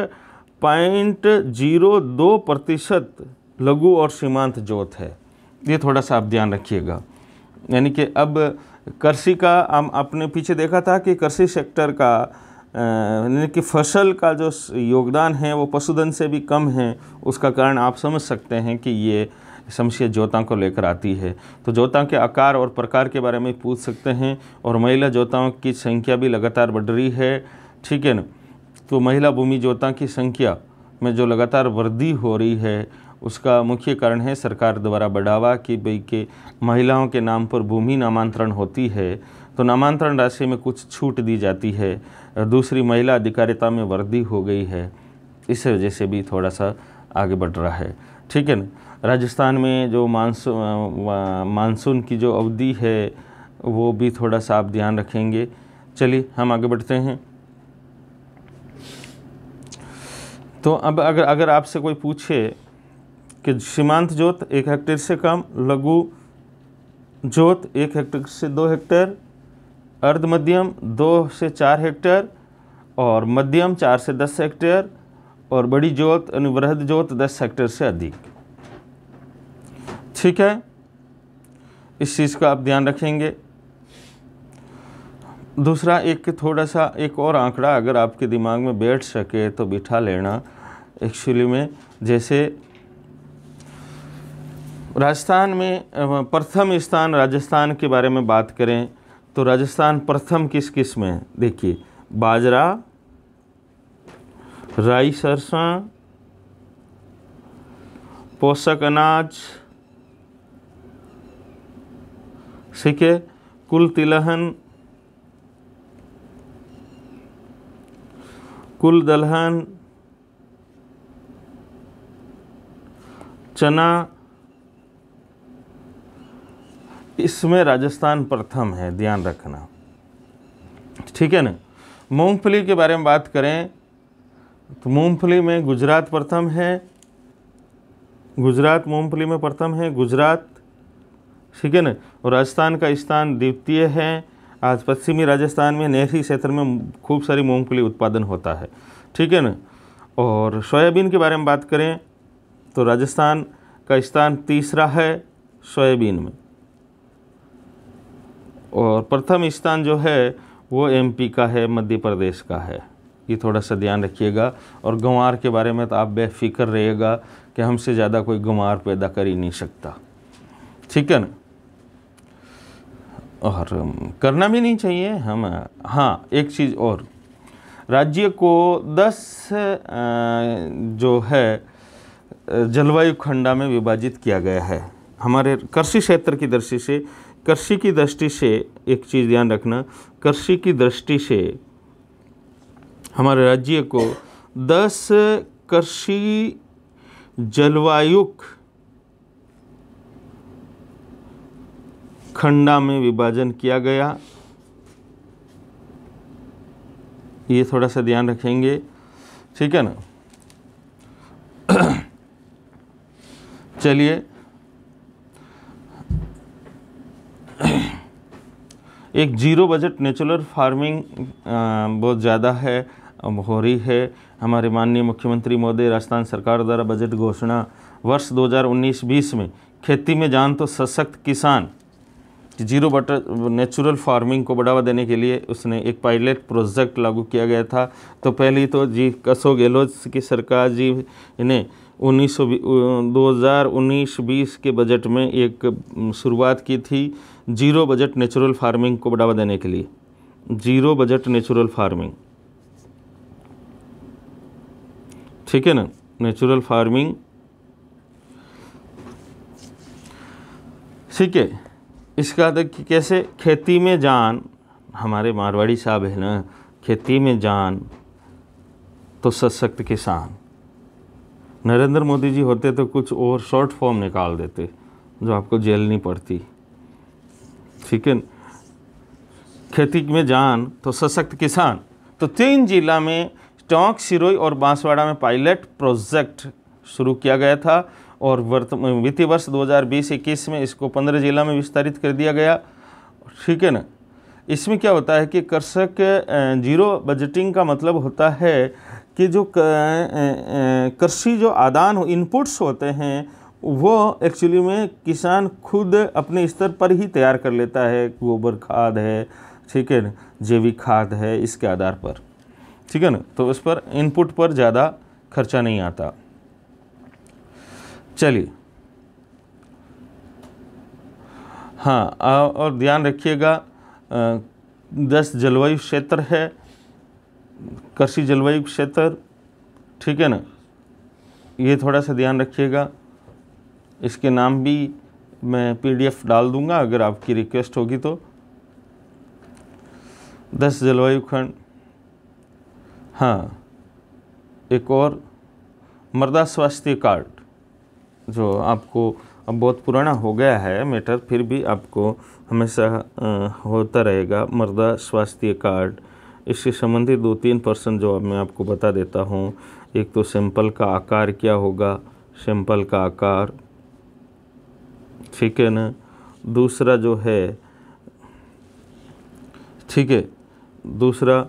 पॉइंट जीरो दो प्रतिशत लघु और सीमांत जोत है ये थोड़ा सा आप ध्यान रखिएगा यानी कि अब कृषि का हम आपने पीछे देखा था कि कृषि सेक्टर का यानी कि फसल का जो योगदान है वो पशुधन से भी कम है उसका कारण आप समझ सकते हैं कि ये समस्या जोताओं को लेकर आती है तो जोताओं के आकार और प्रकार के बारे में पूछ सकते हैं और महिला जोताओं की संख्या भी लगातार बढ़ रही है ठीक है ना तो महिला भूमि जोता की संख्या में जो लगातार वृद्धि हो रही है उसका मुख्य कारण है सरकार द्वारा बढ़ावा कि भाई के महिलाओं के नाम पर भूमि नामांतरण होती है तो नामांतरण राशि में कुछ छूट दी जाती है दूसरी महिला अधिकारिता में वृद्धि हो गई है इस वजह से भी थोड़ा सा आगे बढ़ रहा है ठीक है ना राजस्थान में जो मानसून मानसून की जो अवधि है वो भी थोड़ा सा आप ध्यान रखेंगे चलिए हम आगे बढ़ते हैं तो अब अगर अगर आपसे कोई पूछे कि सीमांत जोत एक हेक्टेयर से कम लघु जोत एक हेक्टेयर से दो हेक्टेयर अर्ध मध्यम दो से चार हेक्टेयर और मध्यम चार से दस हेक्टेयर और बड़ी जोत वृहद जोत दस हेक्टेयर से अधिक ठीक है इस चीज़ का आप ध्यान रखेंगे दूसरा एक थोड़ा सा एक और आंकड़ा अगर आपके दिमाग में बैठ सके तो बिठा लेना एक्चुअली में जैसे राजस्थान में प्रथम स्थान राजस्थान के बारे में बात करें तो राजस्थान प्रथम किस किस में देखिए बाजरा राई सरसा पोषक अनाज ठीक है कुल तिलहन कुल दलहन चना इसमें राजस्थान प्रथम है ध्यान रखना ठीक है ना मूंगफली के बारे में बात करें तो मूंगफली में गुजरात प्रथम है गुजरात मूंगफली में प्रथम है गुजरात ठीक है ना और राजस्थान का स्थान द्वितीय है आज पश्चिमी राजस्थान में नेहरी क्षेत्र में खूब सारी मूंगफली उत्पादन होता है ठीक है ना और सोयाबीन के बारे में बात करें तो राजस्थान का स्थान तीसरा है सोयाबीन में और प्रथम स्थान जो है वो एमपी का है मध्य प्रदेश का है ये थोड़ा सा ध्यान रखिएगा और गंवार के बारे में तो आप बेफिक्र रहिएगा कि हमसे ज़्यादा कोई गंवार पैदा कर ही नहीं सकता ठीक है ना और करना भी नहीं चाहिए हम हाँ एक चीज़ और राज्य को दस जो है जलवायु खंडा में विभाजित किया गया है हमारे कृषि क्षेत्र की दृष्टि से कृषि की दृष्टि से एक चीज़ ध्यान रखना कृषि की दृष्टि से हमारे राज्य को दस कृषि जलवायु खंडा में विभाजन किया गया ये थोड़ा सा ध्यान रखेंगे ठीक है ना चलिए एक जीरो बजट नेचुरल फार्मिंग बहुत ज़्यादा है हो रही है हमारे माननीय मुख्यमंत्री मोदी राजस्थान सरकार द्वारा बजट घोषणा वर्ष 2019-20 में खेती में जान तो सशक्त किसान कि जीरो बटर नेचुरल फार्मिंग को बढ़ावा देने के लिए उसने एक पायलट प्रोजेक्ट लागू किया गया था तो पहली तो जी कसो गहलोत की सरकार जी ने उन्नीस सौ दो हज़ार उन्नीस बीस के बजट में एक शुरुआत की थी जीरो बजट नेचुरल फार्मिंग को बढ़ावा देने के लिए जीरो बजट नेचुरल फार्मिंग ठीक है ना नेचुरल फार्मिंग ठीक है इसका देखिए कैसे खेती में जान हमारे मारवाड़ी साहब है ना खेती में जान तो सशक्त किसान नरेंद्र मोदी जी होते तो कुछ और शॉर्ट फॉर्म निकाल देते जो आपको नहीं पड़ती ठीक है खेती में जान तो सशक्त किसान तो तीन जिला में टोंक सिरोई और बांसवाड़ा में पायलट प्रोजेक्ट शुरू किया गया था और वर्तमान वित्तीय वर्ष 2020-21 में इसको 15 जिला में विस्तारित कर दिया गया ठीक है ना इसमें क्या होता है कि कृषक जीरो बजटिंग का मतलब होता है कि जो कृषि जो आदान इनपुट्स होते हैं वो एक्चुअली में किसान खुद अपने स्तर पर ही तैयार कर लेता है गोबर खाद है ठीक है ना जैविक खाद है इसके आधार पर ठीक है ना तो उस पर इनपुट पर ज़्यादा खर्चा नहीं आता चलिए हाँ और ध्यान रखिएगा दस जलवायु क्षेत्र है कृषि जलवायु क्षेत्र ठीक है ना ये थोड़ा सा ध्यान रखिएगा इसके नाम भी मैं पीडीएफ डाल दूंगा अगर आपकी रिक्वेस्ट होगी तो दस जलवायु खंड हाँ एक और मृदा स्वास्थ्य कार्ड जो आपको अब बहुत पुराना हो गया है मैटर फिर भी आपको हमेशा होता रहेगा मर्दा स्वास्थ्य कार्ड इससे संबंधित दो तीन पर्सन जो मैं आपको बता देता हूँ एक तो सैंपल का आकार क्या होगा सैंपल का आकार ठीक है ना दूसरा जो है ठीक है दूसरा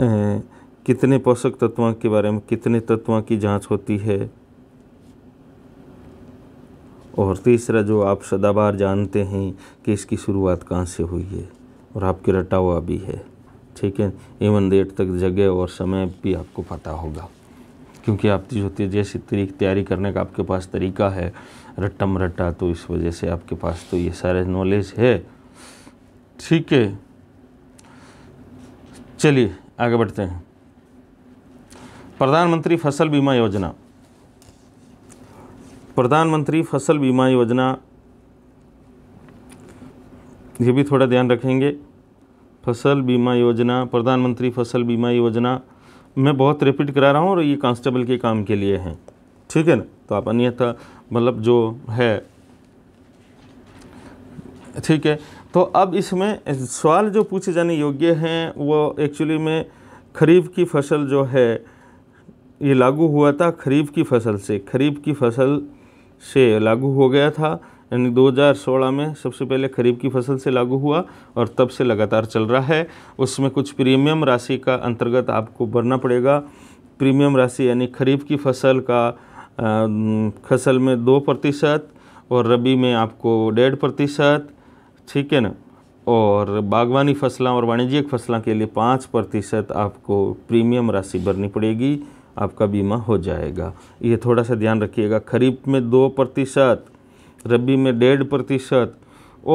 ए, कितने पोषक तत्वों के बारे में कितने तत्वों की जांच होती है और तीसरा जो आप सदाबार जानते हैं कि इसकी शुरुआत कहाँ से हुई है और आपके रटा हुआ भी है ठीक है इवन डेट तक जगह और समय भी आपको पता होगा क्योंकि आप होती है जैसी तरीक तैयारी करने का आपके पास तरीका है रट्टम रट्टा तो इस वजह से आपके पास तो ये सारे नॉलेज है ठीक है चलिए आगे बढ़ते हैं प्रधानमंत्री फसल बीमा योजना प्रधानमंत्री फसल बीमा योजना ये भी थोड़ा ध्यान रखेंगे फसल बीमा योजना प्रधानमंत्री फसल बीमा योजना मैं बहुत रिपीट करा रहा हूँ और ये कांस्टेबल के काम के लिए हैं ठीक है ना तो आप अन्यथा मतलब जो है ठीक है तो अब इसमें सवाल जो पूछे जाने योग्य हैं वो एक्चुअली में खरीफ की फसल जो है ये लागू हुआ था खरीफ की फसल से खरीफ की फसल से लागू हो गया था यानी 2016 में सबसे पहले खरीफ की फसल से लागू हुआ और तब से लगातार चल रहा है उसमें कुछ प्रीमियम राशि का अंतर्गत आपको भरना पड़ेगा प्रीमियम राशि यानी खरीफ की फसल का फसल में दो प्रतिशत और रबी में आपको डेढ़ प्रतिशत ठीक है ना और बागवानी फसलों और वाणिज्यिक फसलों के लिए पाँच प्रतिशत आपको प्रीमियम राशि भरनी पड़ेगी आपका बीमा हो जाएगा ये थोड़ा सा ध्यान रखिएगा खरीफ में दो प्रतिशत रबी में डेढ़ प्रतिशत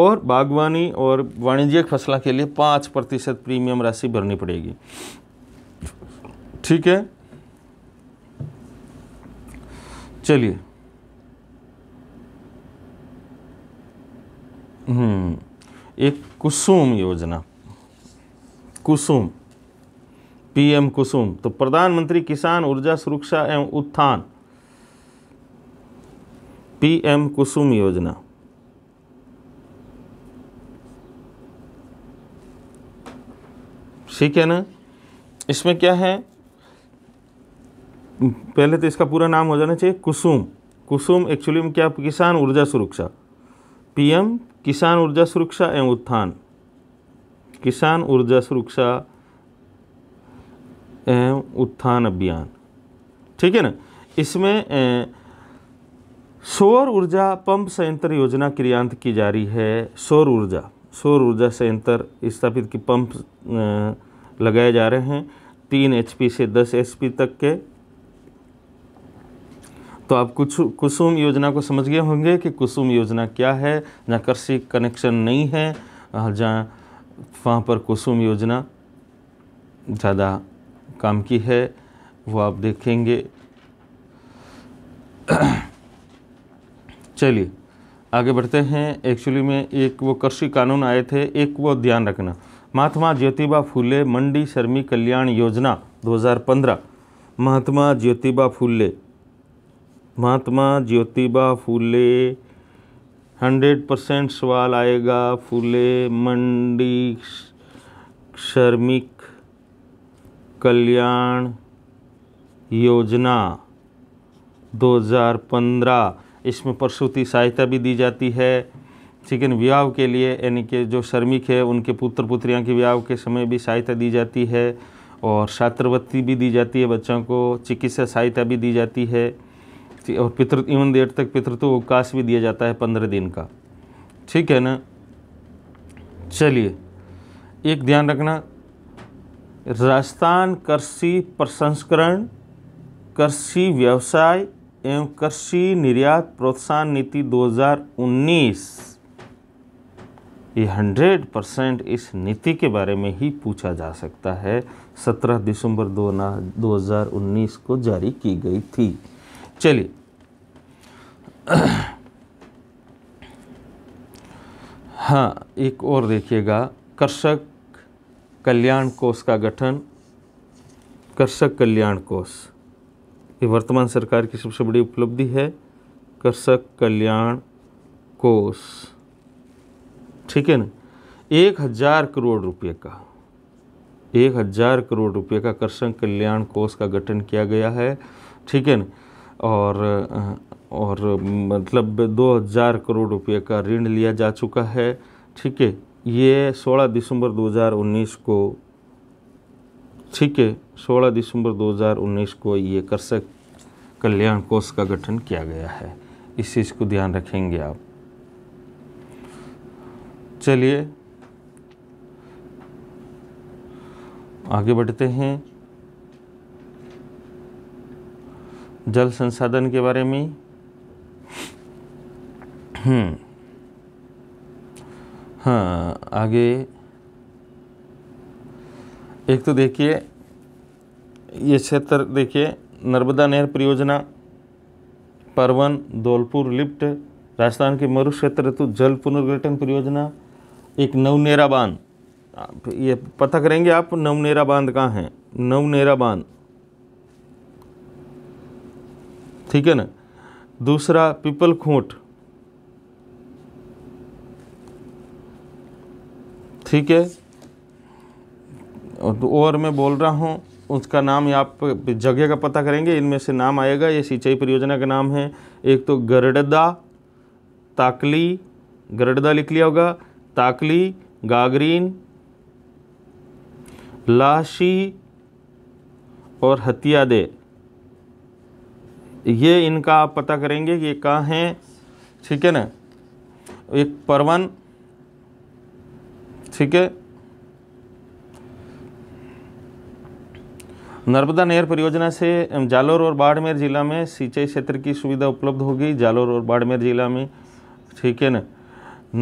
और बागवानी और वाणिज्यिक फसलों के लिए पाँच प्रतिशत प्रीमियम राशि भरनी पड़ेगी ठीक है चलिए हम्म, एक कुसुम योजना कुसुम पीएम कुसुम तो प्रधानमंत्री किसान ऊर्जा सुरक्षा एवं उत्थान पीएम कुसुम योजना ठीक है ना इसमें क्या है पहले तो इसका पूरा नाम हो जाना चाहिए कुसुम कुसुम एक्चुअली में क्या किसान ऊर्जा सुरक्षा पीएम किसान ऊर्जा सुरक्षा एवं उत्थान किसान ऊर्जा सुरक्षा एवं उत्थान अभियान ठीक है ना इसमें सौर ऊर्जा पंप संयंत्र योजना क्रियांत की जा रही है सौर ऊर्जा सौर ऊर्जा संयंत्र स्थापित की पंप लगाए जा रहे हैं तीन एच से दस एच तक के तो आप कुछ कुसुम योजना को समझ गए होंगे कि कुसुम योजना क्या है जहाँ कृषि कनेक्शन नहीं है जहाँ वहाँ पर कुसुम योजना ज़्यादा काम की है वो आप देखेंगे चलिए आगे बढ़ते हैं एक्चुअली में एक वो कृषि कानून आए थे एक वो ध्यान रखना महात्मा ज्योतिबा फूले मंडी शर्मी कल्याण योजना 2015 महात्मा ज्योतिबा फूले महात्मा ज्योतिबा फूले हंड्रेड परसेंट सवाल आएगा फूले मंडी शर्मिक कल्याण योजना 2015 इसमें प्रसूति सहायता भी दी जाती है ठीक है विवाह के लिए यानी कि जो श्रमिक है उनके पुत्र पुत्रियां के विवाह के समय भी सहायता दी जाती है और छात्रवृत्ति भी दी जाती है बच्चों को चिकित्सा सहायता भी दी जाती है और पितृ इवन देर तक पितृत्व अवकाश भी दिया जाता है पंद्रह दिन का ठीक है ना चलिए एक ध्यान रखना राजस्थान कृषि प्रसंस्करण कृषि व्यवसाय एवं कृषि निर्यात प्रोत्साहन नीति 2019 ये हंड्रेड परसेंट इस नीति के बारे में ही पूछा जा सकता है 17 दिसंबर दो दो को जारी की गई थी चलिए हाँ एक और देखिएगा कृषक कल्याण कोष का गठन कृषक कल्याण कोष ये वर्तमान सरकार की सबसे बड़ी उपलब्धि है कृषक कल्याण कोष ठीक है ना एक हज़ार करोड़ रुपए का एक हज़ार करोड़ रुपए का कृषक कल्याण कोष का गठन किया गया है ठीक है ना और और मतलब हज़ार करोड़ रुपए का ऋण लिया जा चुका है ठीक है ये 16 दिसंबर 2019 को ठीक है 16 दिसंबर 2019 को ये कृषक कल्याण कोष का गठन किया गया है इस चीज़ को ध्यान रखेंगे आप चलिए आगे बढ़ते हैं जल संसाधन के बारे में हम्म। हाँ आगे एक तो देखिए ये क्षेत्र देखिए नर्मदा नहर परियोजना परवन धौलपुर लिफ्ट राजस्थान के मरु क्षेत्र तो जल पुनर्गठन परियोजना एक नवनेरा बांध ये पता करेंगे आप नवनेरा बांध कहाँ है नवनेरा बांध ठीक है ना दूसरा पीपल खूंट ठीक है तो और मैं बोल रहा हूँ उसका नाम आप जगह का पता करेंगे इनमें से नाम आएगा ये सिंचाई परियोजना का नाम है एक तो गरडदा ताकली गरडदा लिख लिया होगा ताकली गागरीन लाशी और दे ये इनका आप पता करेंगे कि ये कहाँ हैं ठीक है ना एक परवन ठीक है नर्मदा नहर परियोजना से जालोर और बाड़मेर जिला में सिंचाई क्षेत्र की सुविधा उपलब्ध होगी जालोर और बाड़मेर जिला में ठीक है ना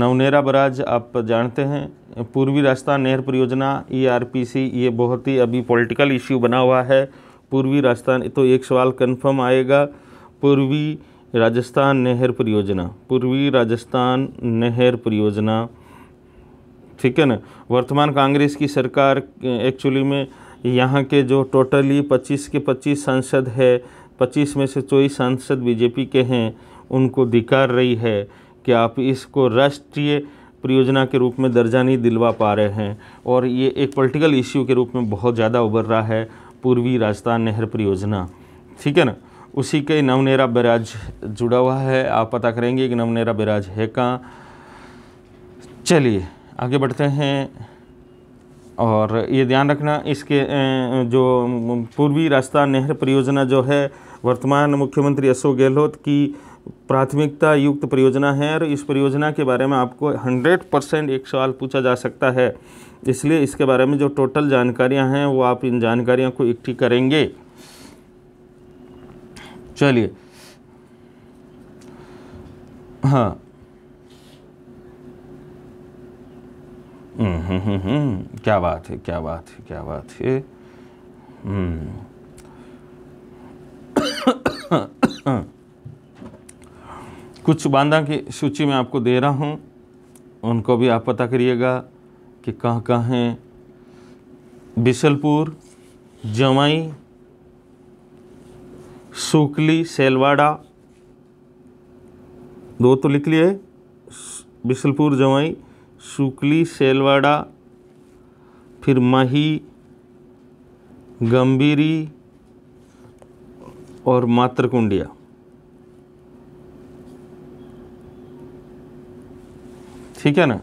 नवनेरा बराज आप जानते हैं पूर्वी राजस्थान नहर परियोजना ईआरपीसी e ये बहुत ही अभी पॉलिटिकल इश्यू बना हुआ है पूर्वी राजस्थान तो एक सवाल कंफर्म आएगा पूर्वी राजस्थान नहर परियोजना पूर्वी राजस्थान नहर परियोजना ठीक है ना वर्तमान कांग्रेस की सरकार एक्चुअली में यहाँ के जो टोटली 25 के 25 सांसद है 25 में से चौबीस सांसद बीजेपी के हैं उनको धिकार रही है कि आप इसको राष्ट्रीय परियोजना के रूप में दर्जा नहीं दिलवा पा रहे हैं और ये एक पॉलिटिकल इश्यू के रूप में बहुत ज़्यादा उभर रहा है पूर्वी राजस्थान नहर परियोजना ठीक है ना उसी के नवनेरा बैराज जुड़ा हुआ है आप पता करेंगे कि नवनेरा बैराज है कहाँ चलिए आगे बढ़ते हैं और ये ध्यान रखना इसके जो पूर्वी रास्ता नहर परियोजना जो है वर्तमान मुख्यमंत्री अशोक गहलोत की प्राथमिकता युक्त परियोजना है और इस परियोजना के बारे में आपको 100 परसेंट एक सवाल पूछा जा सकता है इसलिए इसके बारे में जो टोटल जानकारियां हैं वो आप इन जानकारियों को इकट्ठी करेंगे चलिए हाँ हम्म, क्या बात है क्या बात है क्या बात है हम्म। कुछ बांदा की सूची में आपको दे रहा हूँ उनको भी आप पता करिएगा कि कहाँ कहाँ हैं बिसलपुर जमाई सुकली सेलवाड़ा दो तो लिख लिए बिसलपुर जमाई सुकली सेलवाड़ा फिर मही गंभीरी और मातृकुंडिया ठीक है ना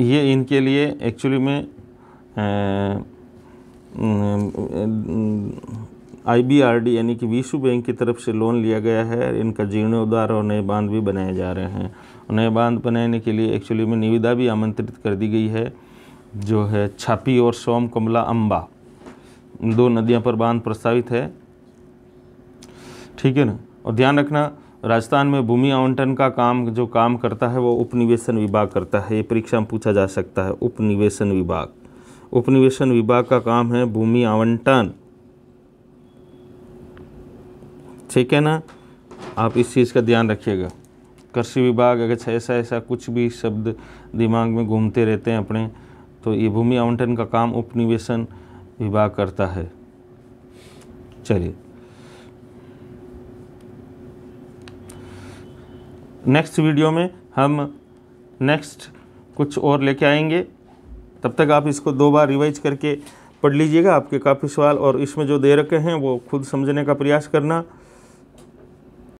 ये इनके लिए एक्चुअली में आ, न, न, न, आईबीआरडी यानी कि विश्व बैंक की तरफ से लोन लिया गया है इनका जीर्णोद्धार और नए बांध भी बनाए जा रहे हैं नए बांध बनाने के लिए एक्चुअली में निविदा भी आमंत्रित कर दी गई है जो है छापी और सोम कमला अम्बा दो नदियों पर बांध प्रस्तावित है ठीक है ना और ध्यान रखना राजस्थान में भूमि आवंटन का काम जो काम करता है वो उपनिवेशन विभाग करता है ये परीक्षा में पूछा जा सकता है उपनिवेशन विभाग उपनिवेशन विभाग का काम है भूमि आवंटन ठीक है ना आप इस चीज़ का ध्यान रखिएगा कृषि विभाग अगर ऐसा ऐसा कुछ भी शब्द दिमाग में घूमते रहते हैं अपने तो ये भूमि आवंटन का काम उपनिवेशन विभाग करता है चलिए नेक्स्ट वीडियो में हम नेक्स्ट कुछ और लेके आएंगे तब तक आप इसको दो बार रिवाइज करके पढ़ लीजिएगा आपके काफ़ी सवाल और इसमें जो दे रखे हैं वो खुद समझने का प्रयास करना